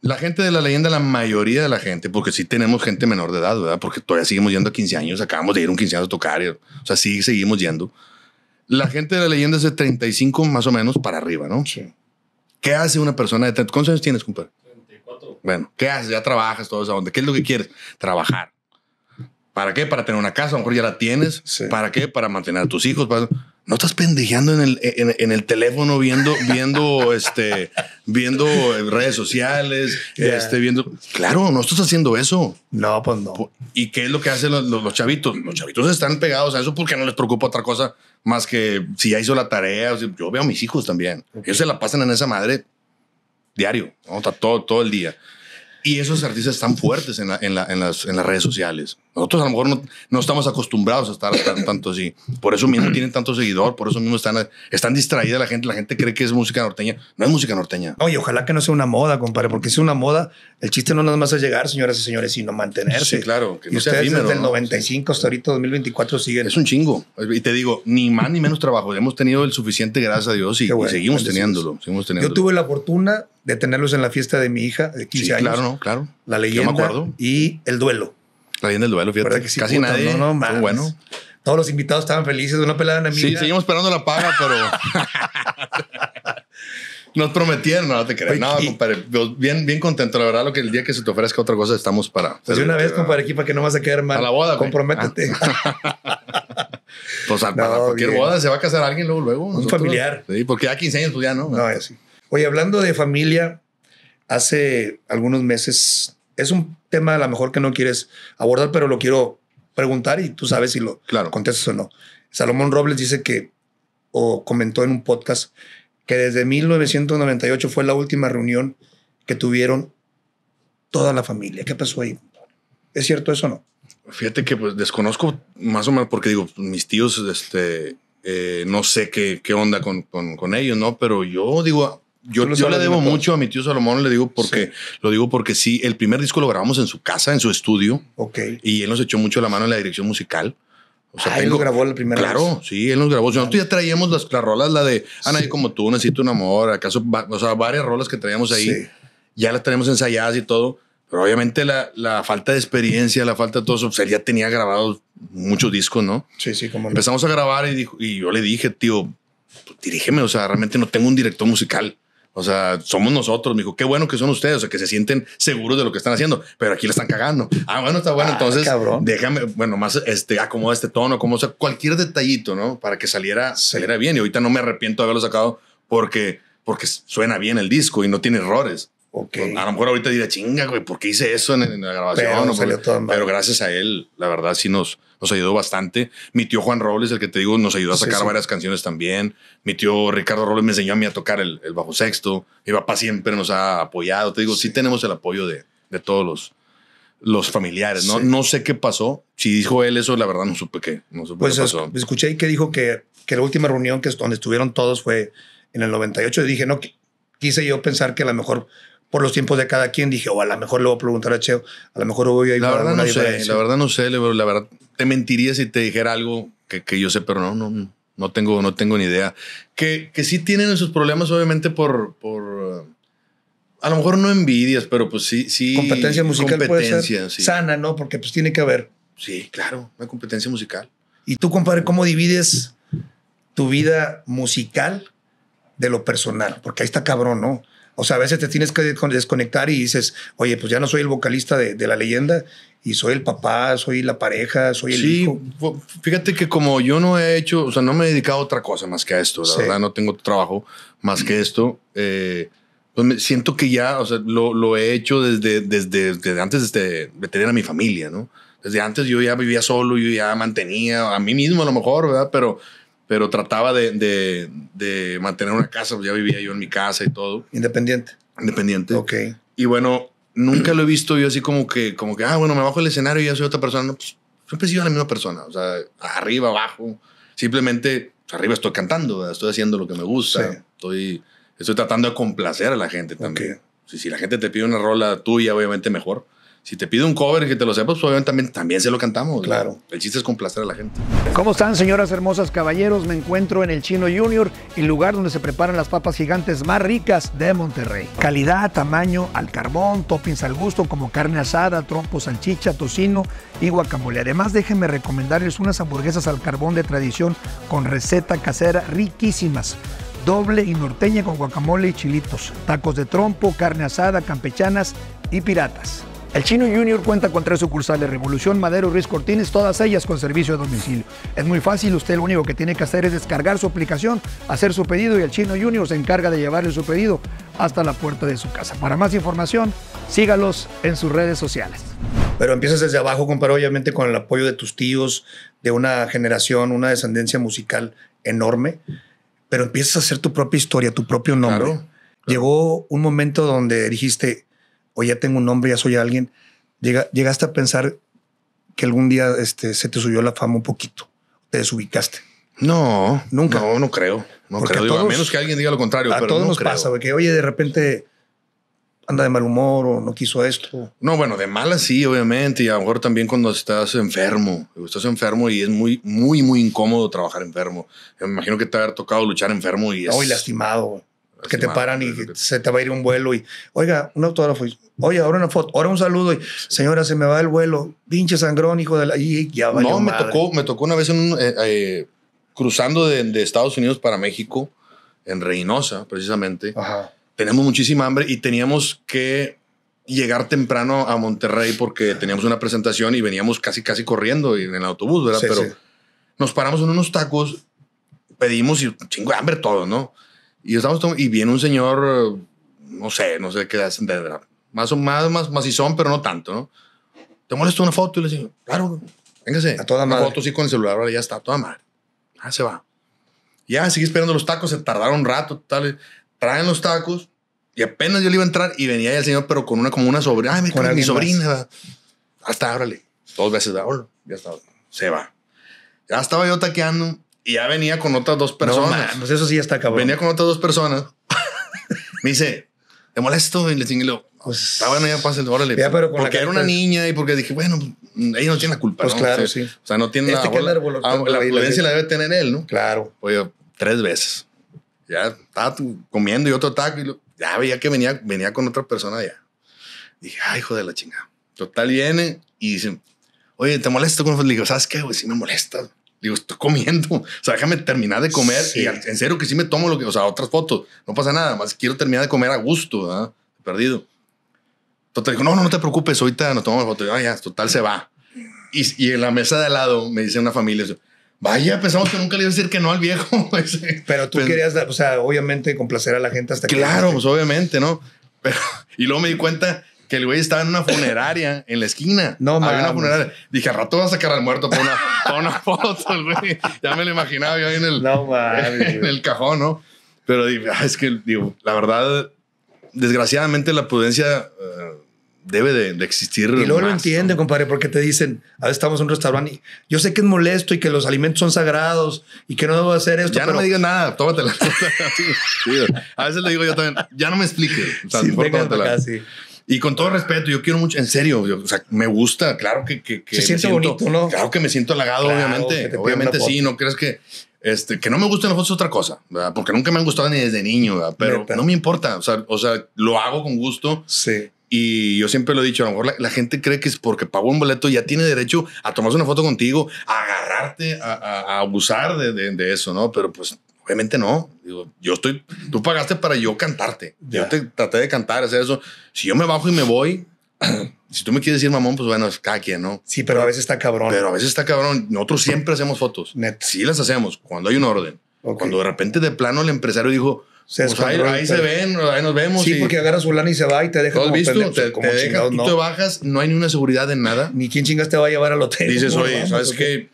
La gente de la leyenda, la mayoría de la gente, porque sí tenemos gente menor de edad, ¿verdad? Porque todavía seguimos yendo a 15 años, acabamos de ir un 15 años a tocar, o sea, sí seguimos yendo. La gente de la leyenda es de 35 más o menos para arriba, ¿no? Sí. ¿Qué hace una persona de 30? ¿Cuántos años tienes, compadre? 34. Bueno, ¿qué haces? Ya trabajas, todo eso. ¿Qué es lo que quieres? Trabajar. ¿Para qué? Para tener una casa, a lo mejor ya la tienes. <laughs> ¿Para qué? Para mantener a tus hijos. No estás pendejeando en el, teléfono viendo, <laughs> viendo, este, viendo redes sociales, este, viendo. Claro, no estás haciendo eso. No, pues no. ¿Y qué es lo que hacen los, chavitos? Los chavitos están pegados a eso porque no les preocupa otra cosa más que si ya hizo la tarea. yo veo a mis hijos también. Ellos se la pasan en esa madre diario, todo, todo el día. Y esos artistas están fuertes en, en, en, las, en, las, redes sociales. Nosotros a lo mejor no, no estamos acostumbrados a estar tan, tanto así. Por eso mismo tienen tanto seguidor, por eso mismo están, están distraída la gente. La gente cree que es música norteña. No es música norteña. Oye, ojalá que no sea una moda, compadre, porque si es una moda, el chiste no nada más es llegar, señoras y señores, sino mantenerse. Sí, claro. Que y ustedes desde el 95 hasta ahorita 2024 siguen. Es un chingo. Y te digo, ni más ni menos trabajo. Hemos tenido el suficiente, gracias a Dios, y, seguimos, teniéndolo, seguimos teniéndolo. Yo tuve la fortuna de tenerlos en la fiesta de mi hija de 15 sí, años. Claro, no, claro. La leyenda y el duelo. La leyenda del duelo, fíjate. casi nadie. No, no, bueno. Todos los invitados estaban felices una pelada en Sí, seguimos esperando la paga, pero. <laughs> Nos prometieron, no te crees no, compadre, bien, bien contento. La verdad, lo que el día que se te ofrezca otra cosa, estamos para. Pues una vez, compadre, aquí para que no vas a quedar mal. A la boda, comprométete. Ah. <laughs> pues a, cualquier boda se va a casar alguien luego, luego. Un familiar. Sí, porque ya 15 años, pues ya no. No, sí. Oye, hablando de familia, hace algunos meses, es un tema a lo mejor que no quieres abordar, pero lo quiero preguntar y tú sabes si lo contestas o no. Salomón Robles dice que, o comentó en un podcast, que desde 1998 fue la última reunión que tuvieron toda la familia. ¿Qué pasó ahí? ¿Es cierto eso o no? Fíjate que pues desconozco más o menos porque digo, mis tíos, este, eh, no sé qué, qué onda con, con, con, ellos, ¿no? Pero yo digo, yo, yo le debo mucho a mi tío Salomón, le digo porque, lo digo porque sí, el primer disco lo grabamos en su casa, en su estudio. Ok. Y él nos echó mucho la mano en la dirección musical. O sea, ah, él lo grabó la primera Claro, sí, él nos grabó. Nosotros ya traíamos las, las rolas, la de Ana ah, y como tú, Necesito un amor, acaso, o sea, varias rolas que traíamos ahí. Sí. Ya las tenemos ensayadas y todo. Pero obviamente la, la, falta de experiencia, la falta de todo eso, o pues, sea, ya tenía grabados muchos discos, ¿no? Sí, sí, como. Empezamos a grabar y, y yo le dije, tío, pues, dirígeme, o sea, realmente no tengo un director musical. O sea, somos nosotros, me dijo, qué bueno que son ustedes, o sea, que se sienten seguros de lo que están haciendo, pero aquí le están cagando. Ah, bueno, está bueno, ah, entonces déjame, bueno, más este, acomoda este tono, como, sea, cualquier detallito, ¿no? Para que saliera, saliera bien. Y ahorita no me arrepiento de haberlo sacado porque, porque suena bien el disco y no tiene errores. Pues, a lo mejor ahorita diré, chinga, güey, ¿por qué hice eso en, la grabación? Pues, pero, gracias a él, la verdad, sí nos, nos ayudó bastante. Mi tío Juan Robles, el que te digo, nos ayudó a sacar varias canciones también. Mi tío Ricardo Robles me enseñó a mí a tocar el, bajo sexto. Mi papá siempre nos ha apoyado. Te digo, sí, tenemos el apoyo de, todos los, los familiares, ¿no? No sé qué pasó. Si dijo él eso, la verdad no supe qué. No supe pues qué pasó. escuché y que dijo que, que la última reunión que donde estuvieron todos fue en el 98. Y dije, no, quise yo pensar que a lo mejor por los tiempos de cada quien, dije, o a lo mejor le voy a preguntar a Cheo, a lo mejor voy a ir la verdad no sé, La verdad no sé, la verdad te mentiría si te dijera algo que, que yo sé, pero no, no, no tengo, no tengo ni idea. Que, que sí tienen esos problemas, obviamente, por, por eh, a lo mejor no envidias, pero pues sí, sí. Competencia musical competencia, sí. sana, ¿no? Porque pues tiene que haber. Sí, claro, una competencia musical. ¿Y tú, compadre, cómo divides tu vida musical de lo personal? Porque ahí está cabrón, ¿no? O sea, a veces te tienes que desconectar y dices, oye, pues ya no soy el vocalista de, la leyenda y soy el papá, soy la pareja, soy el sí, hijo. Fíjate que como yo no he hecho, o sea, no me he dedicado a otra cosa más que a esto, la verdad, no tengo trabajo más que esto. Eh, pues me siento que ya, o sea, lo, he hecho desde, desde, desde antes de, tener a mi familia, ¿no? Desde antes yo ya vivía solo, yo ya mantenía a mí mismo a lo mejor, ¿verdad? Pero pero trataba de, mantener una casa, pues ya vivía yo en mi casa y todo. Independiente. Independiente. Ok. Y bueno, nunca lo he visto yo así como que, como que, ah, bueno, me bajo el escenario y ya soy otra persona. No, pues, siempre he sido la misma persona, o sea, arriba, abajo. Simplemente, pues, arriba estoy cantando, estoy haciendo lo que me gusta, estoy, estoy tratando de complacer a la gente también. si la gente te pide una rola tuya, obviamente mejor si te pide un cover que te lo sepas, pues también, también se lo cantamos. Claro. El chiste es complacer a la gente. ¿Cómo están, señoras hermosas, caballeros? Me encuentro en el Chino Junior, el lugar donde se preparan las papas gigantes más ricas de Monterrey. Calidad, tamaño, al carbón, toppings al gusto, como carne asada, trompo, salchicha, tocino y guacamole. Además, déjenme recomendarles unas hamburguesas al carbón de tradición con receta casera riquísimas doble y norteña con guacamole y chilitos, tacos de trompo, carne asada, campechanas y piratas. El Chino Junior cuenta con tres sucursales, Revolución, Madero, Ruiz Cortines, todas ellas con servicio a domicilio. Es muy fácil, usted lo único que tiene que hacer es descargar su aplicación, hacer su pedido y el Chino Junior se encarga de llevarle su pedido hasta la puerta de su casa. Para más información, sígalos en sus redes sociales. Pero empiezas desde abajo, comparado obviamente con el apoyo de tus tíos, de una generación, una descendencia musical enorme, pero empiezas a hacer tu propia historia, tu propio nombre. Llegó un momento donde dijiste, o ya tengo un nombre, ya soy alguien, llega, llegaste a pensar que algún día este, se te subió la fama un poquito, te desubicaste. No, nunca. No, no creo. No creo. A, menos que alguien diga lo contrario. A todos nos pasa, que oye, de repente anda de mal humor o no quiso esto. No, bueno, de mal sí, obviamente. Y a lo mejor también cuando estás enfermo. Estás enfermo y es muy, muy, muy incómodo trabajar enfermo. Me imagino que te haber tocado luchar enfermo y es. No, lastimado que te paran y se te va a ir un vuelo y, oiga, un autógrafo, y, ahora una foto, ahora un saludo y, señora, se me va el vuelo, pinche sangrón, hijo de la... Y ya valió No, me tocó, me tocó una vez en eh, eh, cruzando de, Estados Unidos para México, en Reynosa, precisamente. Ajá. Tenemos muchísima hambre y teníamos que llegar temprano a Monterrey porque teníamos una presentación y veníamos casi, casi corriendo en el autobús, ¿verdad? Pero nos paramos en unos tacos, pedimos y chingo de hambre todo, ¿no? Y, y viene un señor, no sé, no sé qué hacen, más o más, más son, pero no tanto, ¿no? ¿Te molesta una foto? Y le digo, claro, véngase. A toda una la foto sí con el celular, ahora ya está, toda madre. Ah, se va. Ya, sigue esperando los tacos, se tardaron un rato, tal. Eh, traen los tacos y apenas yo le iba a entrar y venía el señor, pero con una como una sobrina. Ay, mi sobrina. Hasta, órale. Dos veces, ahora ya está. Se va. Ya estaba yo taqueando y ya venía con otras dos personas. No, pues eso sí está acabado. Venía con otras dos personas. <laughs> me dice, ¿te molesto? Y le dije, pues, está bueno, ya pasa el órale. Ya, porque era una niña y porque dije, bueno, ella no tiene la culpa. Pues ¿no? claro, sí. O sea, no tiene este la, bola, ah, la, la violencia la debe tener él, ¿no? Claro. Oye, tres veces. Ya estaba comiendo y otro taco ya veía que venía, venía con otra persona ya. Dije, ay, hijo de la chingada. Total viene y dice, oye, ¿te molesto? Le digo, ¿sabes qué? Güey? sí me molesta. Digo, estoy comiendo. <laughs> O sea, déjame terminar de comer. Y en serio que sí me tomo lo que, o sea, otras fotos. No pasa nada. Más quiero terminar de comer a gusto, Perdido. Total, digo, no, no, no te preocupes. Ahorita nos tomamos fotos. Ah, ya, total, se va. Y, y, en la mesa de al lado me dice una familia, vaya, pensamos que nunca le iba a decir que no al viejo. <laughs> Pero tú querías, o sea, obviamente complacer a la gente hasta claro, que... Claro, pues obviamente, ¿no? Pero, <laughs> y luego me di cuenta que el güey estaba en una funeraria <laughs> en la esquina. No, Había una funeraria. Dije, al rato va a sacar al muerto para <laughs> una, foto, güey. Ya me lo imaginaba yo ahí en el, <laughs> en el cajón, ¿no? Pero ah, es que, digo, la verdad, desgraciadamente la prudencia eh, debe de, de, existir. Y luego lo entiende, compadre, porque te dicen, a veces estamos en un restaurante yo sé que es molesto y que los alimentos son sagrados y que no debo hacer esto. Ya no me digas nada, tómatela. a veces le digo yo también, ya no me explique. O sea, sí, tómatela. Y con todo respeto, yo quiero mucho, en serio, me gusta, claro que, Se me siente siento, bonito, Claro que me siento halagado, obviamente. Obviamente sí, no crees que este, que no me gusten las fotos es otra cosa, porque nunca me han gustado ni desde niño, pero no me importa, o sea, o sea, lo hago con gusto. Sí. Y yo siempre lo he dicho, a lo mejor la, gente cree que es porque pagó un boleto ya tiene derecho a tomarse una foto contigo, a agarrarte, a, abusar de, eso, ¿no? Pero pues Obviamente no. Digo, yo estoy, tú pagaste para yo cantarte. Yo te traté de cantar, hacer eso. Si yo me bajo y me voy, <clears throat> si tú me quieres decir mamón, pues bueno, es ¿no? Sí, pero, a veces está cabrón. Pero a veces está cabrón. Nosotros siempre hacemos fotos. Sí las hacemos cuando hay un orden. Cuando de repente de plano el empresario dijo, pues ahí, se ven, ahí nos vemos. Sí, porque agarras su lana y se va y te deja. Como visto? te, como te tú te bajas, no hay ni una seguridad en nada. Ni quién chingas te va a llevar al hotel. Dices, oye, ¿sabes qué?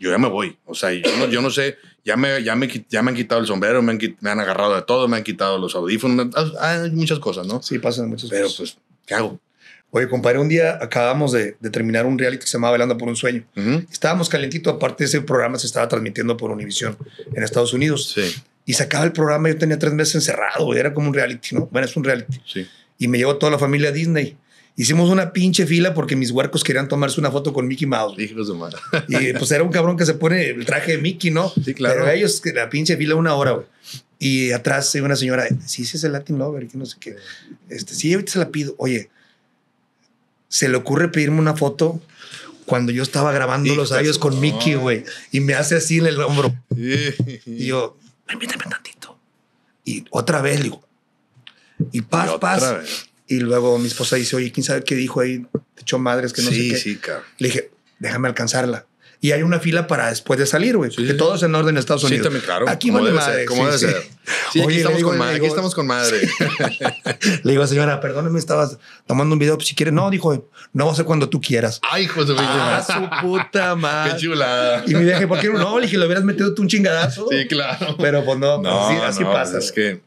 Yo ya me voy. O sea, yo no, yo no sé ya me, ya me, ya me han quitado el sombrero, me han, me han agarrado de todo, me han quitado los audífonos, ah, hay muchas cosas, ¿no? Sí, pasan muchas cosas. Pero pues, ¿qué hago? Oye, compadre, un día acabamos de, terminar un reality que se llamaba bailando por un Sueño. Estábamos calentito, aparte ese programa se estaba transmitiendo por Univisión en Estados Unidos. Sí. Y se acaba el programa, yo tenía tres meses encerrado, era como un reality, ¿no? Bueno, es un reality. Sí. Y me llevó toda la familia a Disney. Hicimos una pinche fila porque mis huercos querían tomarse una foto con Mickey Mouse. Hijos de madre. Y <laughs> pues era un cabrón que se pone el traje de Mickey, ¿no? Sí, claro. Pero ellos, la pinche fila, una hora, güey. Y atrás hay una señora, sí, sí es el Latin Lover, que no sé qué. Este, sí, ahorita se la pido. Oye, se le ocurre pedirme una foto cuando yo estaba grabando los años con Mickey, güey. Y me hace así en el hombro. Y yo, permíteme tantito. Y otra vez, digo, y paz, y paz. Vez. Y luego mi esposa dice, oye, ¿quién sabe qué dijo ahí? Te echó madres que no sé qué. Sí, Le dije, déjame alcanzarla. Y hay una fila para después de salir, güey. que en orden en Estados Unidos. Sí, también, claro. Aquí vale madre. ¿Cómo Sí, aquí, estamos con madre, digo, a la le digo, señora, perdóneme, estabas tomando un video. Pues, si quieres, no, dijo, no va a ser cuando tú quieras. Ay, hijo de su ah, puta <laughs> madre. Qué chulada. Y me dije, ¿por qué no? Le dije, lo hubieras metido tú un chingadazo. Sí, claro. Pero pues no, no así, pues, pasa. Es que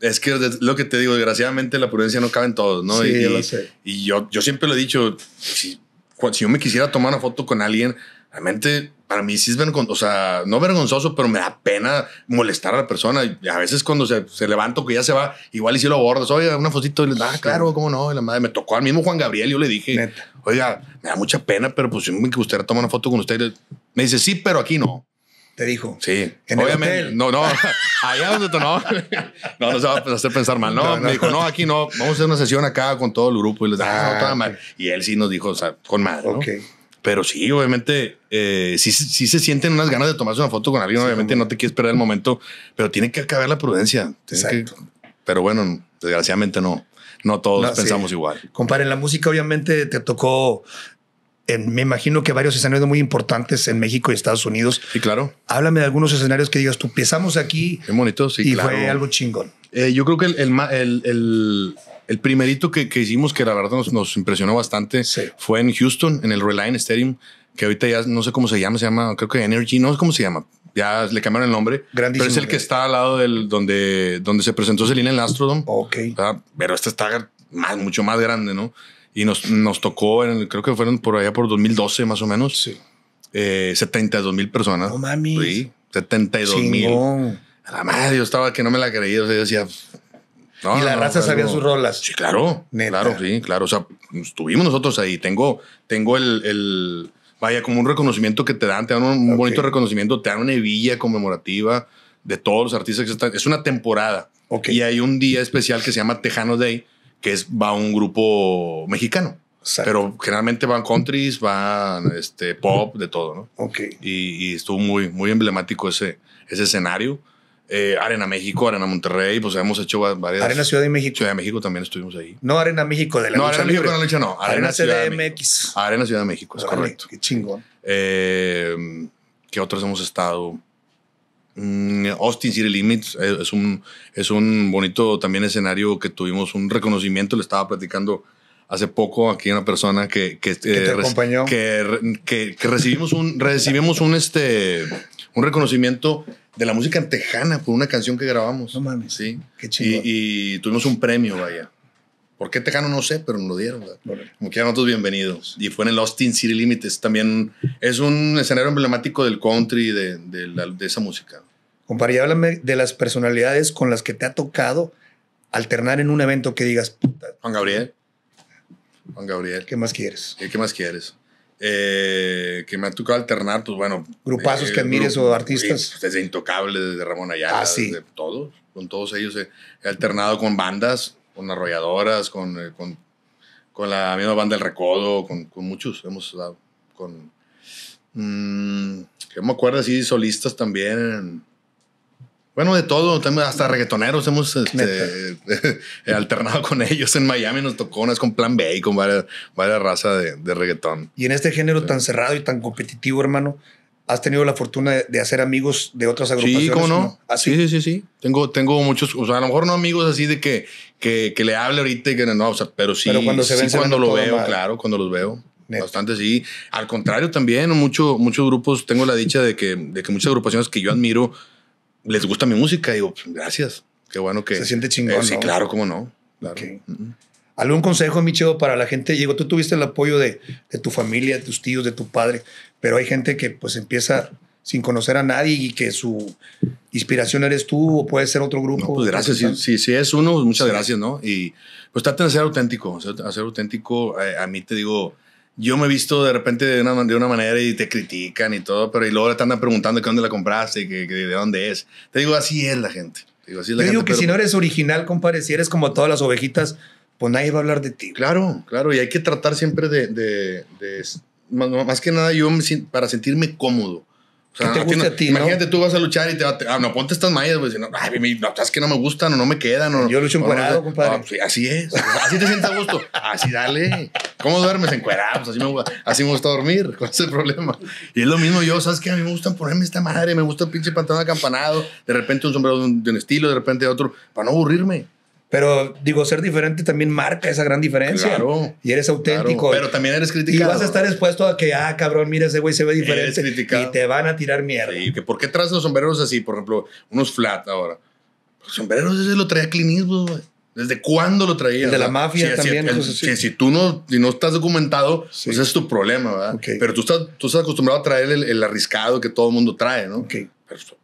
es que lo que te digo, desgraciadamente la prudencia no cabe en todos, ¿no? y, yo yo, siempre lo he dicho, si, si yo me quisiera tomar una foto con alguien, realmente para mí sí es vergonzoso, o sea, no vergonzoso, pero me da pena molestar a la persona. Y a veces cuando se, se levanto que ya se va, igual y si lo abordas, oye, una fotito, y le ah, claro, cómo no, y la madre me tocó al mismo Juan Gabriel, yo le dije, oiga, me da mucha pena, pero pues yo me gustaría tomar una foto con usted. Me dice, sí, pero aquí no te dijo. Sí, obviamente. No, no, <laughs> allá donde tú no. No nos va a hacer pensar mal. No, me dijo, no, aquí no, vamos a hacer una sesión acá con todo el grupo y les ah, no, ah, mal. Y él sí nos dijo, o sea, con madre. Pero sí, obviamente, eh, si sí, se sienten unas ganas de tomarse una foto con alguien. obviamente no te quieres perder el momento, pero tiene que caber la prudencia. Que, pero bueno, desgraciadamente no. No todos pensamos igual. Comparen, la música obviamente te tocó me imagino que varios escenarios muy importantes en México y Estados Unidos. Sí, claro. Háblame de algunos escenarios que digas tú, empezamos aquí. Qué bonito, sí, Y fue algo chingón. Eh, yo creo que el, el, el, primerito que, que, hicimos, que la verdad nos, nos impresionó bastante, fue en Houston, en el Reliant Stadium, que ahorita ya no sé cómo se llama, se llama, creo que Energy, no sé cómo se llama. Ya le cambiaron el nombre. Grandísimo, pero es el que está al lado del donde, donde se presentó Selena en el Astrodome. Ok. Ah, pero este está mucho más grande, ¿no? Y nos, nos tocó, creo que fueron por allá por 2012 más o menos. Sí. 72 eh, mil personas. No mami. Sí, 72 mil. A la madre, yo estaba que no me la creía. O sea, yo decía. y la raza sabía sus rolas. Sí, claro. Claro, sí, claro. O sea, estuvimos nosotros ahí. Tengo, tengo el, vaya, como un reconocimiento que te dan, te dan un, bonito reconocimiento, te dan una hebilla conmemorativa de todos los artistas que están. Es una temporada. Y hay un día especial que se llama Tejano Day, que va un grupo mexicano. Pero generalmente van countries, van este, pop, de todo, ¿no? Ok. Y, estuvo muy, muy emblemático ese, ese escenario. Eh, Arena México, Arena Monterrey, pues hemos hecho varias. Arena Ciudad de México. Ciudad de México también estuvimos ahí. No Arena México de la No, Arena México México no, lucha, no. Arena, CDMX. Arena Ciudad de México, es correcto. Qué chingón. Eh, ¿Qué otros hemos estado? Mm, Austin City Limits eh, es un, es un bonito también escenario que tuvimos un reconocimiento, le estaba platicando hace poco aquí una persona que, que, ¿Que, eh, acompañó? que, recibimos un recibimos un este un reconocimiento de la música tejana por una canción que grabamos. Sí. Y, tuvimos un premio, vaya. ¿Por qué tejano? No sé, pero nos lo dieron. Como que a nosotros bienvenidos. Y fue en el Austin City Limits. También es un escenario emblemático del country de esa música. Compadre, háblame de las personalidades con las que te ha tocado alternar en un evento que digas, Juan Gabriel. Juan Gabriel. ¿Qué más quieres? ¿Qué más quieres? Eh, que me ha tocado alternar, pues bueno. Grupazos eh, que admires o artistas. Eh, desde Intocable, desde Ramón Ayala, ah, sí. desde todos. Con todos ellos he, alternado con bandas, con arrolladoras, con, con, la misma banda del Recodo, con, muchos. Hemos dado con. Mm, que me acuerdo así, solistas también. Bueno, de todo, hasta reggaetoneros hemos este, <laughs> alternado con ellos. En Miami nos tocó unas con Plan B y con varias, razas de, reggaetón. Y en este género tan cerrado y tan competitivo, hermano, has tenido la fortuna de, hacer amigos de otras agrupaciones. Sí, ¿cómo no? ¿Ah, sí, sí, sí, sí. Tengo, tengo muchos, o sea, a lo mejor no amigos así de que, que, le hable ahorita y que no, o sea, pero sí, cuando, se sí, cuando lo veo, claro, cuando los veo. Bastante, sí. Al contrario, también, muchos muchos grupos, tengo la dicha de que, de que muchas agrupaciones que yo admiro les gusta mi música. Digo, pues, gracias. Qué bueno que. Se siente chingón. Eh, sí, claro, cómo no. ¿Algún consejo, Micheo, para la gente? Digo, tú tuviste el apoyo de, de, tu familia, de tus tíos, de tu padre, pero hay gente que pues empieza sin conocer a nadie y que su inspiración eres tú o puede ser otro grupo. pues gracias, si, si, es uno, pues, muchas gracias, ¿no? Y pues traten de ser auténtico, a ser, auténtico. Eh, a mí te digo, yo me he visto de repente de una, de una manera y te critican y todo, pero y luego te andan preguntando que dónde la compraste, y de dónde es. Te digo, así es la gente. digo, yo digo que si no eres original, compadre, si eres como todas las ovejitas, pues nadie va a hablar de ti. Claro, claro, y hay que tratar siempre de, más, que nada yo para sentirme cómodo imagínate, tú vas a luchar y te va a... Ah, no, ponte estas mallas, pues no, no, que no me gustan o no me quedan. O, Yo lucho encuerado, no, compadre. Pues, así es. Así te sientes a gusto. Así dale. ¿Cómo duermes encuerado? Pues, así, me, así me gusta dormir. ¿Cuál es el problema? Y es lo mismo yo. ¿Sabes qué? A mí me gustan ponerme esta madre. Me gusta el pinche pantalón acampanado. De repente un sombrero de un, estilo, de repente otro. Para no aburrirme. Pero digo, ser diferente también marca esa gran diferencia. Claro. Y eres auténtico. Claro. Pero también eres criticado. Y vas a estar expuesto a que, ah, cabrón, mira, ese güey se ve diferente. Y te van a tirar mierda. Sí, que ¿por qué traes los sombreros así? Por ejemplo, unos flat ahora. Los sombreros ese lo traía clinismo güey. ¿Desde cuándo lo traía? Desde de la mafia también. si tú no, no estás documentado, pues ese es tu problema, ¿verdad? Pero tú estás, tú estás acostumbrado a traer el, el arriscado que todo el mundo trae, ¿no?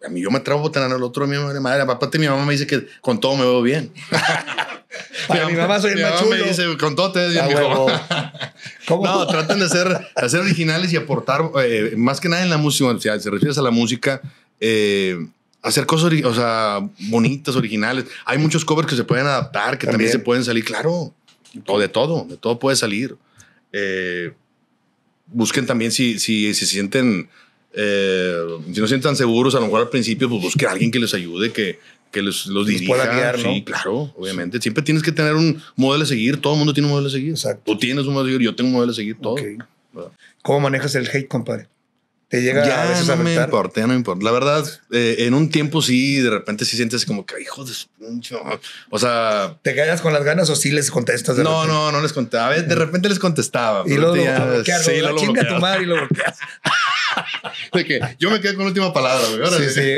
a mí yo me atrevo a en al otro, de mi madre, aparte mi mamá me dice que con todo me veo bien. <laughs> Para mi, mamá soy el más chulo. Me dice, con todo te ah, <laughs> No, traten de ser, de originales y aportar, eh, más que nada en la música, Si se refieres a la música, eh, hacer cosas o bonitas, originales. Hay muchos covers que se pueden adaptar, que también, se pueden salir, claro. O de todo, de todo puede salir. Eh, busquen también si, si, si se sienten eh, si no se sientan seguros, a lo mejor al principio, pues busque a alguien que les ayude, que, que los, los dirija. Sí, claro, obviamente. Siempre tienes que tener un modelo a seguir. Todo el mundo tiene un modelo a seguir. Exacto. Tú tienes un modelo a seguir, yo tengo un modelo a seguir, todo. ¿Cómo manejas el hate, compadre? ¿Te llega a veces no me importa, ya no me importa. La verdad, eh, en un tiempo sí, de repente sí sientes como que, hijo de O sea... ¿Te callas con las ganas o sí les contestas? no, no, no les contestaba. De repente les contestaba. Y luego, ya, sí, lo, lo, lo, tu madre y lo bloqueas. <laughs> <laughs> de que yo me quedé con la última palabra, sí, sí.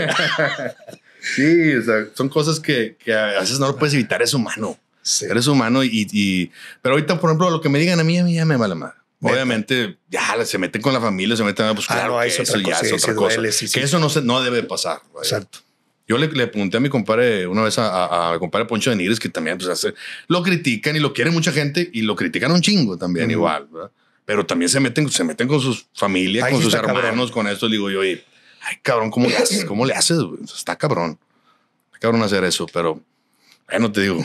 <laughs> sí o sea, son cosas que, que, a veces no lo puedes evitar, es humano. Eres humano y, Pero ahorita, por ejemplo, lo que me digan a mí, a mí ya me vale madre. Obviamente, ya se meten con la familia, se meten a buscar claro, eso, ya es otra cosa. que eso no, se, no debe pasar. Exacto. Yo le, le, pregunté a mi compadre una vez a, a, mi compadre Poncho de Nigres, que también pues, hace, lo critican y lo quiere mucha gente y lo critican un chingo también, igual. ¿verdad? pero también se meten, se meten con sus familias, con sus hermanos, con esto. Digo yo, ay, cabrón, ¿cómo le haces? ¿Cómo le haces? Está cabrón. Está cabrón hacer eso, pero bueno, te digo.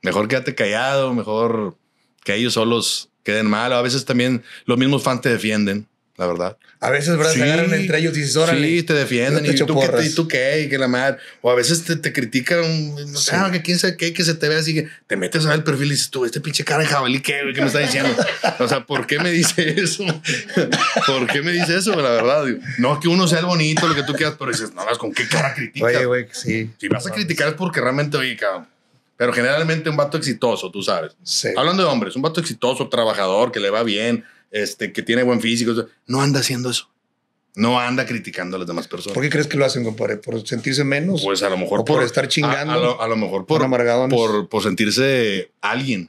Mejor quédate callado, mejor que ellos solos queden mal. A veces también los mismos fans te defienden la verdad. A veces, ¿verdad? se agarran entre ellos y dices, órale. Sí, te defienden. ¿Y, tú qué, ¿Y tú qué? ¿Y que la madre? O a veces te, te critican, no sé, sí. Ah, que quién sabe qué, que se te ve así, que te metes a ver el perfil y dices, tú, este pinche cara de jabalí, ¿qué, ¿qué me está diciendo? o sea, ¿por qué me dice <laughs> eso? ¿Por qué me dice eso? La verdad, no que uno sea el bonito, lo que tú quieras, pero dices, no, ¿con qué cara critica? Oye, güey, sí. Si vas a criticar es porque realmente, oye, cabrón. Pero generalmente un vato exitoso, tú sabes. Hablando de hombres, un vato exitoso, trabajador, que le va bien, este, que tiene buen físico, no anda haciendo eso. No anda criticando a las demás personas. ¿Por qué crees que lo hacen, compadre? ¿Por sentirse menos? Pues a lo mejor. por, estar chingando. A, lo, mejor por, por, por, sentirse alguien.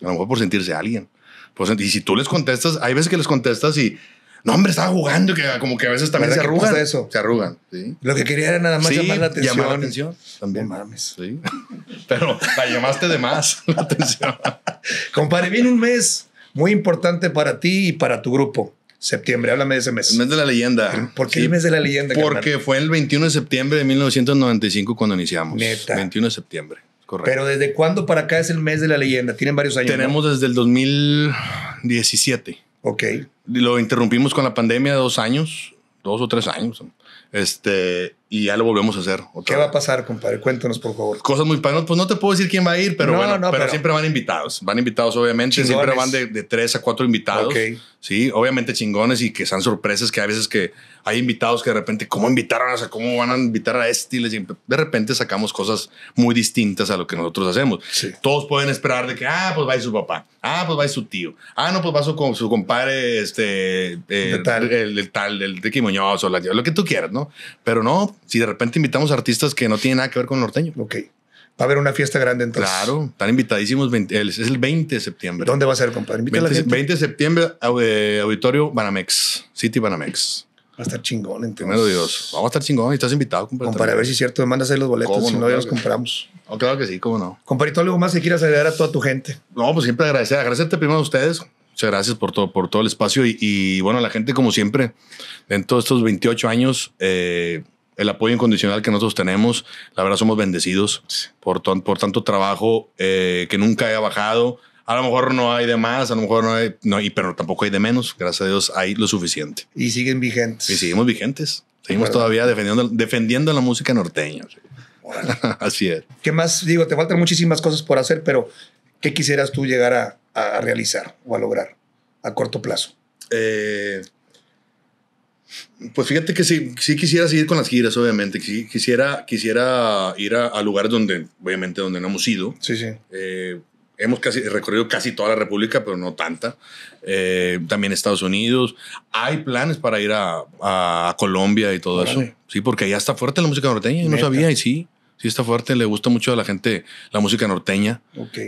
A lo mejor por sentirse alguien. Pues, y si tú les contestas, hay veces que les contestas y. No, hombre, estaba jugando, que como que a veces también se arrugan. Eso? Se arrugan. Lo que quería era nada más llamar la atención. También. mames. <laughs> Pero la llamaste de más <laughs> la atención. compadre, viene un mes muy importante para ti y para tu grupo. Septiembre, háblame de ese mes. El mes de la leyenda. ¿Por qué el mes de la leyenda? Porque fue el 21 de septiembre de 1995 cuando iniciamos. Neta. 21 de septiembre. Correcto. Pero ¿desde cuándo para acá es el mes de la leyenda? Tienen varios años. Tenemos desde el 2017. Ok. Lo interrumpimos con la pandemia dos años, dos o tres años. Este, y ya lo volvemos a hacer. ¿Qué va a pasar, compadre? Cuéntanos, por favor. Cosas muy Pues no te puedo decir quién va a ir, pero bueno, pero, siempre van invitados. Van invitados, obviamente. Siempre van de, tres a cuatro invitados. Sí, obviamente chingones y que sean sorpresas, que a veces que hay invitados que de repente, ¿cómo invitaron? O sea, ¿cómo van a invitar a este? de repente sacamos cosas muy distintas a lo que nosotros hacemos. Sí. Todos pueden esperar de que, ah, pues va a ir su papá. Ah, pues va a ir su tío. Ah, no, pues va su, su compadre, este, eh, de tal. el, tal, el de o lo que tú quieras, ¿no? Pero no, si de repente invitamos artistas que no tienen nada que ver con norteño. Ok. Va a haber una fiesta grande entonces. Claro, están invitadísimos. es el 20 de septiembre. ¿Dónde va a ser, compadre? Invita 20, a la gente. 20 de septiembre, eh, Auditorio Banamex, City Banamex. Va a estar chingón, entonces. Primero Dios. Vamos a estar chingón y estás invitado, compadre. Compadre, a ver si es cierto, me mandas ahí los boletos. Si no, ya los compramos. Oh, claro que sí, cómo no. ¿tú algo más que quieras agregar a toda tu gente. No, pues siempre agradecer. Agradecerte primero a ustedes. Muchas gracias por todo, por todo el espacio y, bueno, la gente, como siempre, en todos estos 28 años, eh, el apoyo incondicional que nosotros tenemos. La verdad somos bendecidos por, por tanto trabajo eh, que nunca ha bajado. A lo mejor no hay de más, a lo mejor no hay, no, y, pero tampoco hay de menos. Gracias a Dios hay lo suficiente. Y siguen vigentes. Y seguimos vigentes. Seguimos todavía defendiendo, defendiendo la música norteña. <laughs> Así es. ¿Qué más? Digo, te faltan muchísimas cosas por hacer, pero ¿qué quisieras tú llegar a, a realizar o a lograr a corto plazo? Eh, pues fíjate que sí, quisiera seguir con las giras, obviamente. Sí, quisiera, quisiera ir a, lugares donde, obviamente, donde no hemos ido. Sí, sí. Eh, hemos casi, recorrido casi toda la República, pero no tanta. Eh, también Estados Unidos. Hay planes para ir a, Colombia y todo eso. Sí, porque allá está fuerte la música norteña. Yo no sabía y sí. Sí, está fuerte, le gusta mucho a la gente la música norteña.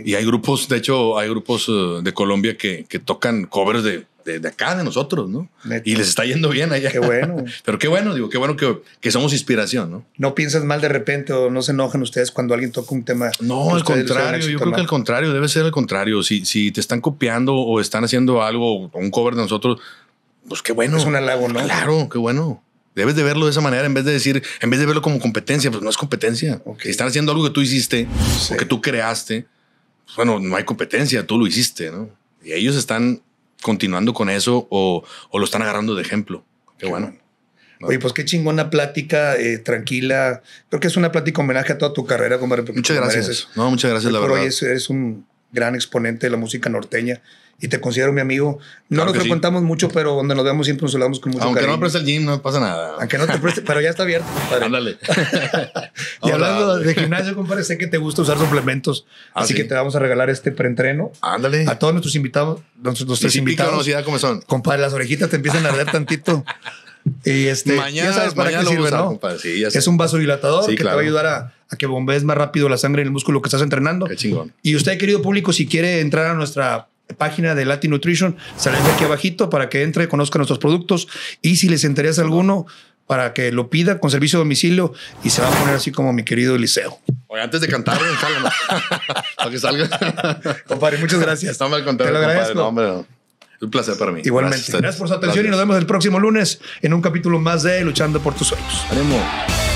Y hay grupos, de hecho, hay grupos eh, de Colombia que tocan covers de, de, acá, de nosotros, ¿no? Y les está yendo bien allá. Qué bueno. <laughs> Pero qué bueno, digo, qué bueno que, que, somos inspiración, ¿no? No piensas mal de repente o no se enojan ustedes cuando alguien toca un tema. No, al contrario, yo creo que al contrario, debe ser al contrario. Si, si te están copiando o están haciendo algo, un cover de nosotros, pues qué bueno. Es un halago, ¿no? Claro, qué bueno. Debes de verlo de esa manera en vez de decir, en vez de verlo como competencia, pues no es competencia. Si Están haciendo algo que tú hiciste o que tú creaste. Pues bueno, no hay competencia, tú lo hiciste, ¿no? Y ellos están continuando con eso o, lo están agarrando de ejemplo. Qué, bueno. Oye, pues qué chingona plática, eh, tranquila. Creo que es una plática homenaje a toda tu carrera, Muchas gracias. No, muchas gracias, la verdad. hoy es, un gran exponente de la música norteña y te considero mi amigo. No nos frecuentamos mucho, pero donde nos vemos siempre nos hablamos con mucho Aunque no preste el gym, no pasa nada. Aunque no te preste, pero ya está abierto. Ándale. <laughs> y hablando de gimnasio, compadre, sé que te gusta usar suplementos, ah, así que te vamos a regalar este preentreno. Ándale. A todos nuestros invitados, nuestros, invitados. y ¿cómo son? Compadre, las orejitas te empiezan a arder tantito. <laughs> Y este, mañana, es un vasodilatador dilatador que te va a ayudar a, que bombees más rápido la sangre en el músculo que estás entrenando. Qué chingón. Y usted, querido público, si quiere entrar a nuestra página de Latin Nutrition, salen de aquí abajito para que entre, conozca nuestros productos y si les interesa alguno, para que lo pida con servicio a domicilio y se va a poner así como mi querido Eliseo. Oye, antes de cantar, <laughs> <laughs> para que salga. compadre, muchas gracias. estamos Te lo un placer para mí. Igualmente. Gracias, por su atención y nos vemos el próximo lunes en un capítulo más de Luchando por tus sueños. Haremos.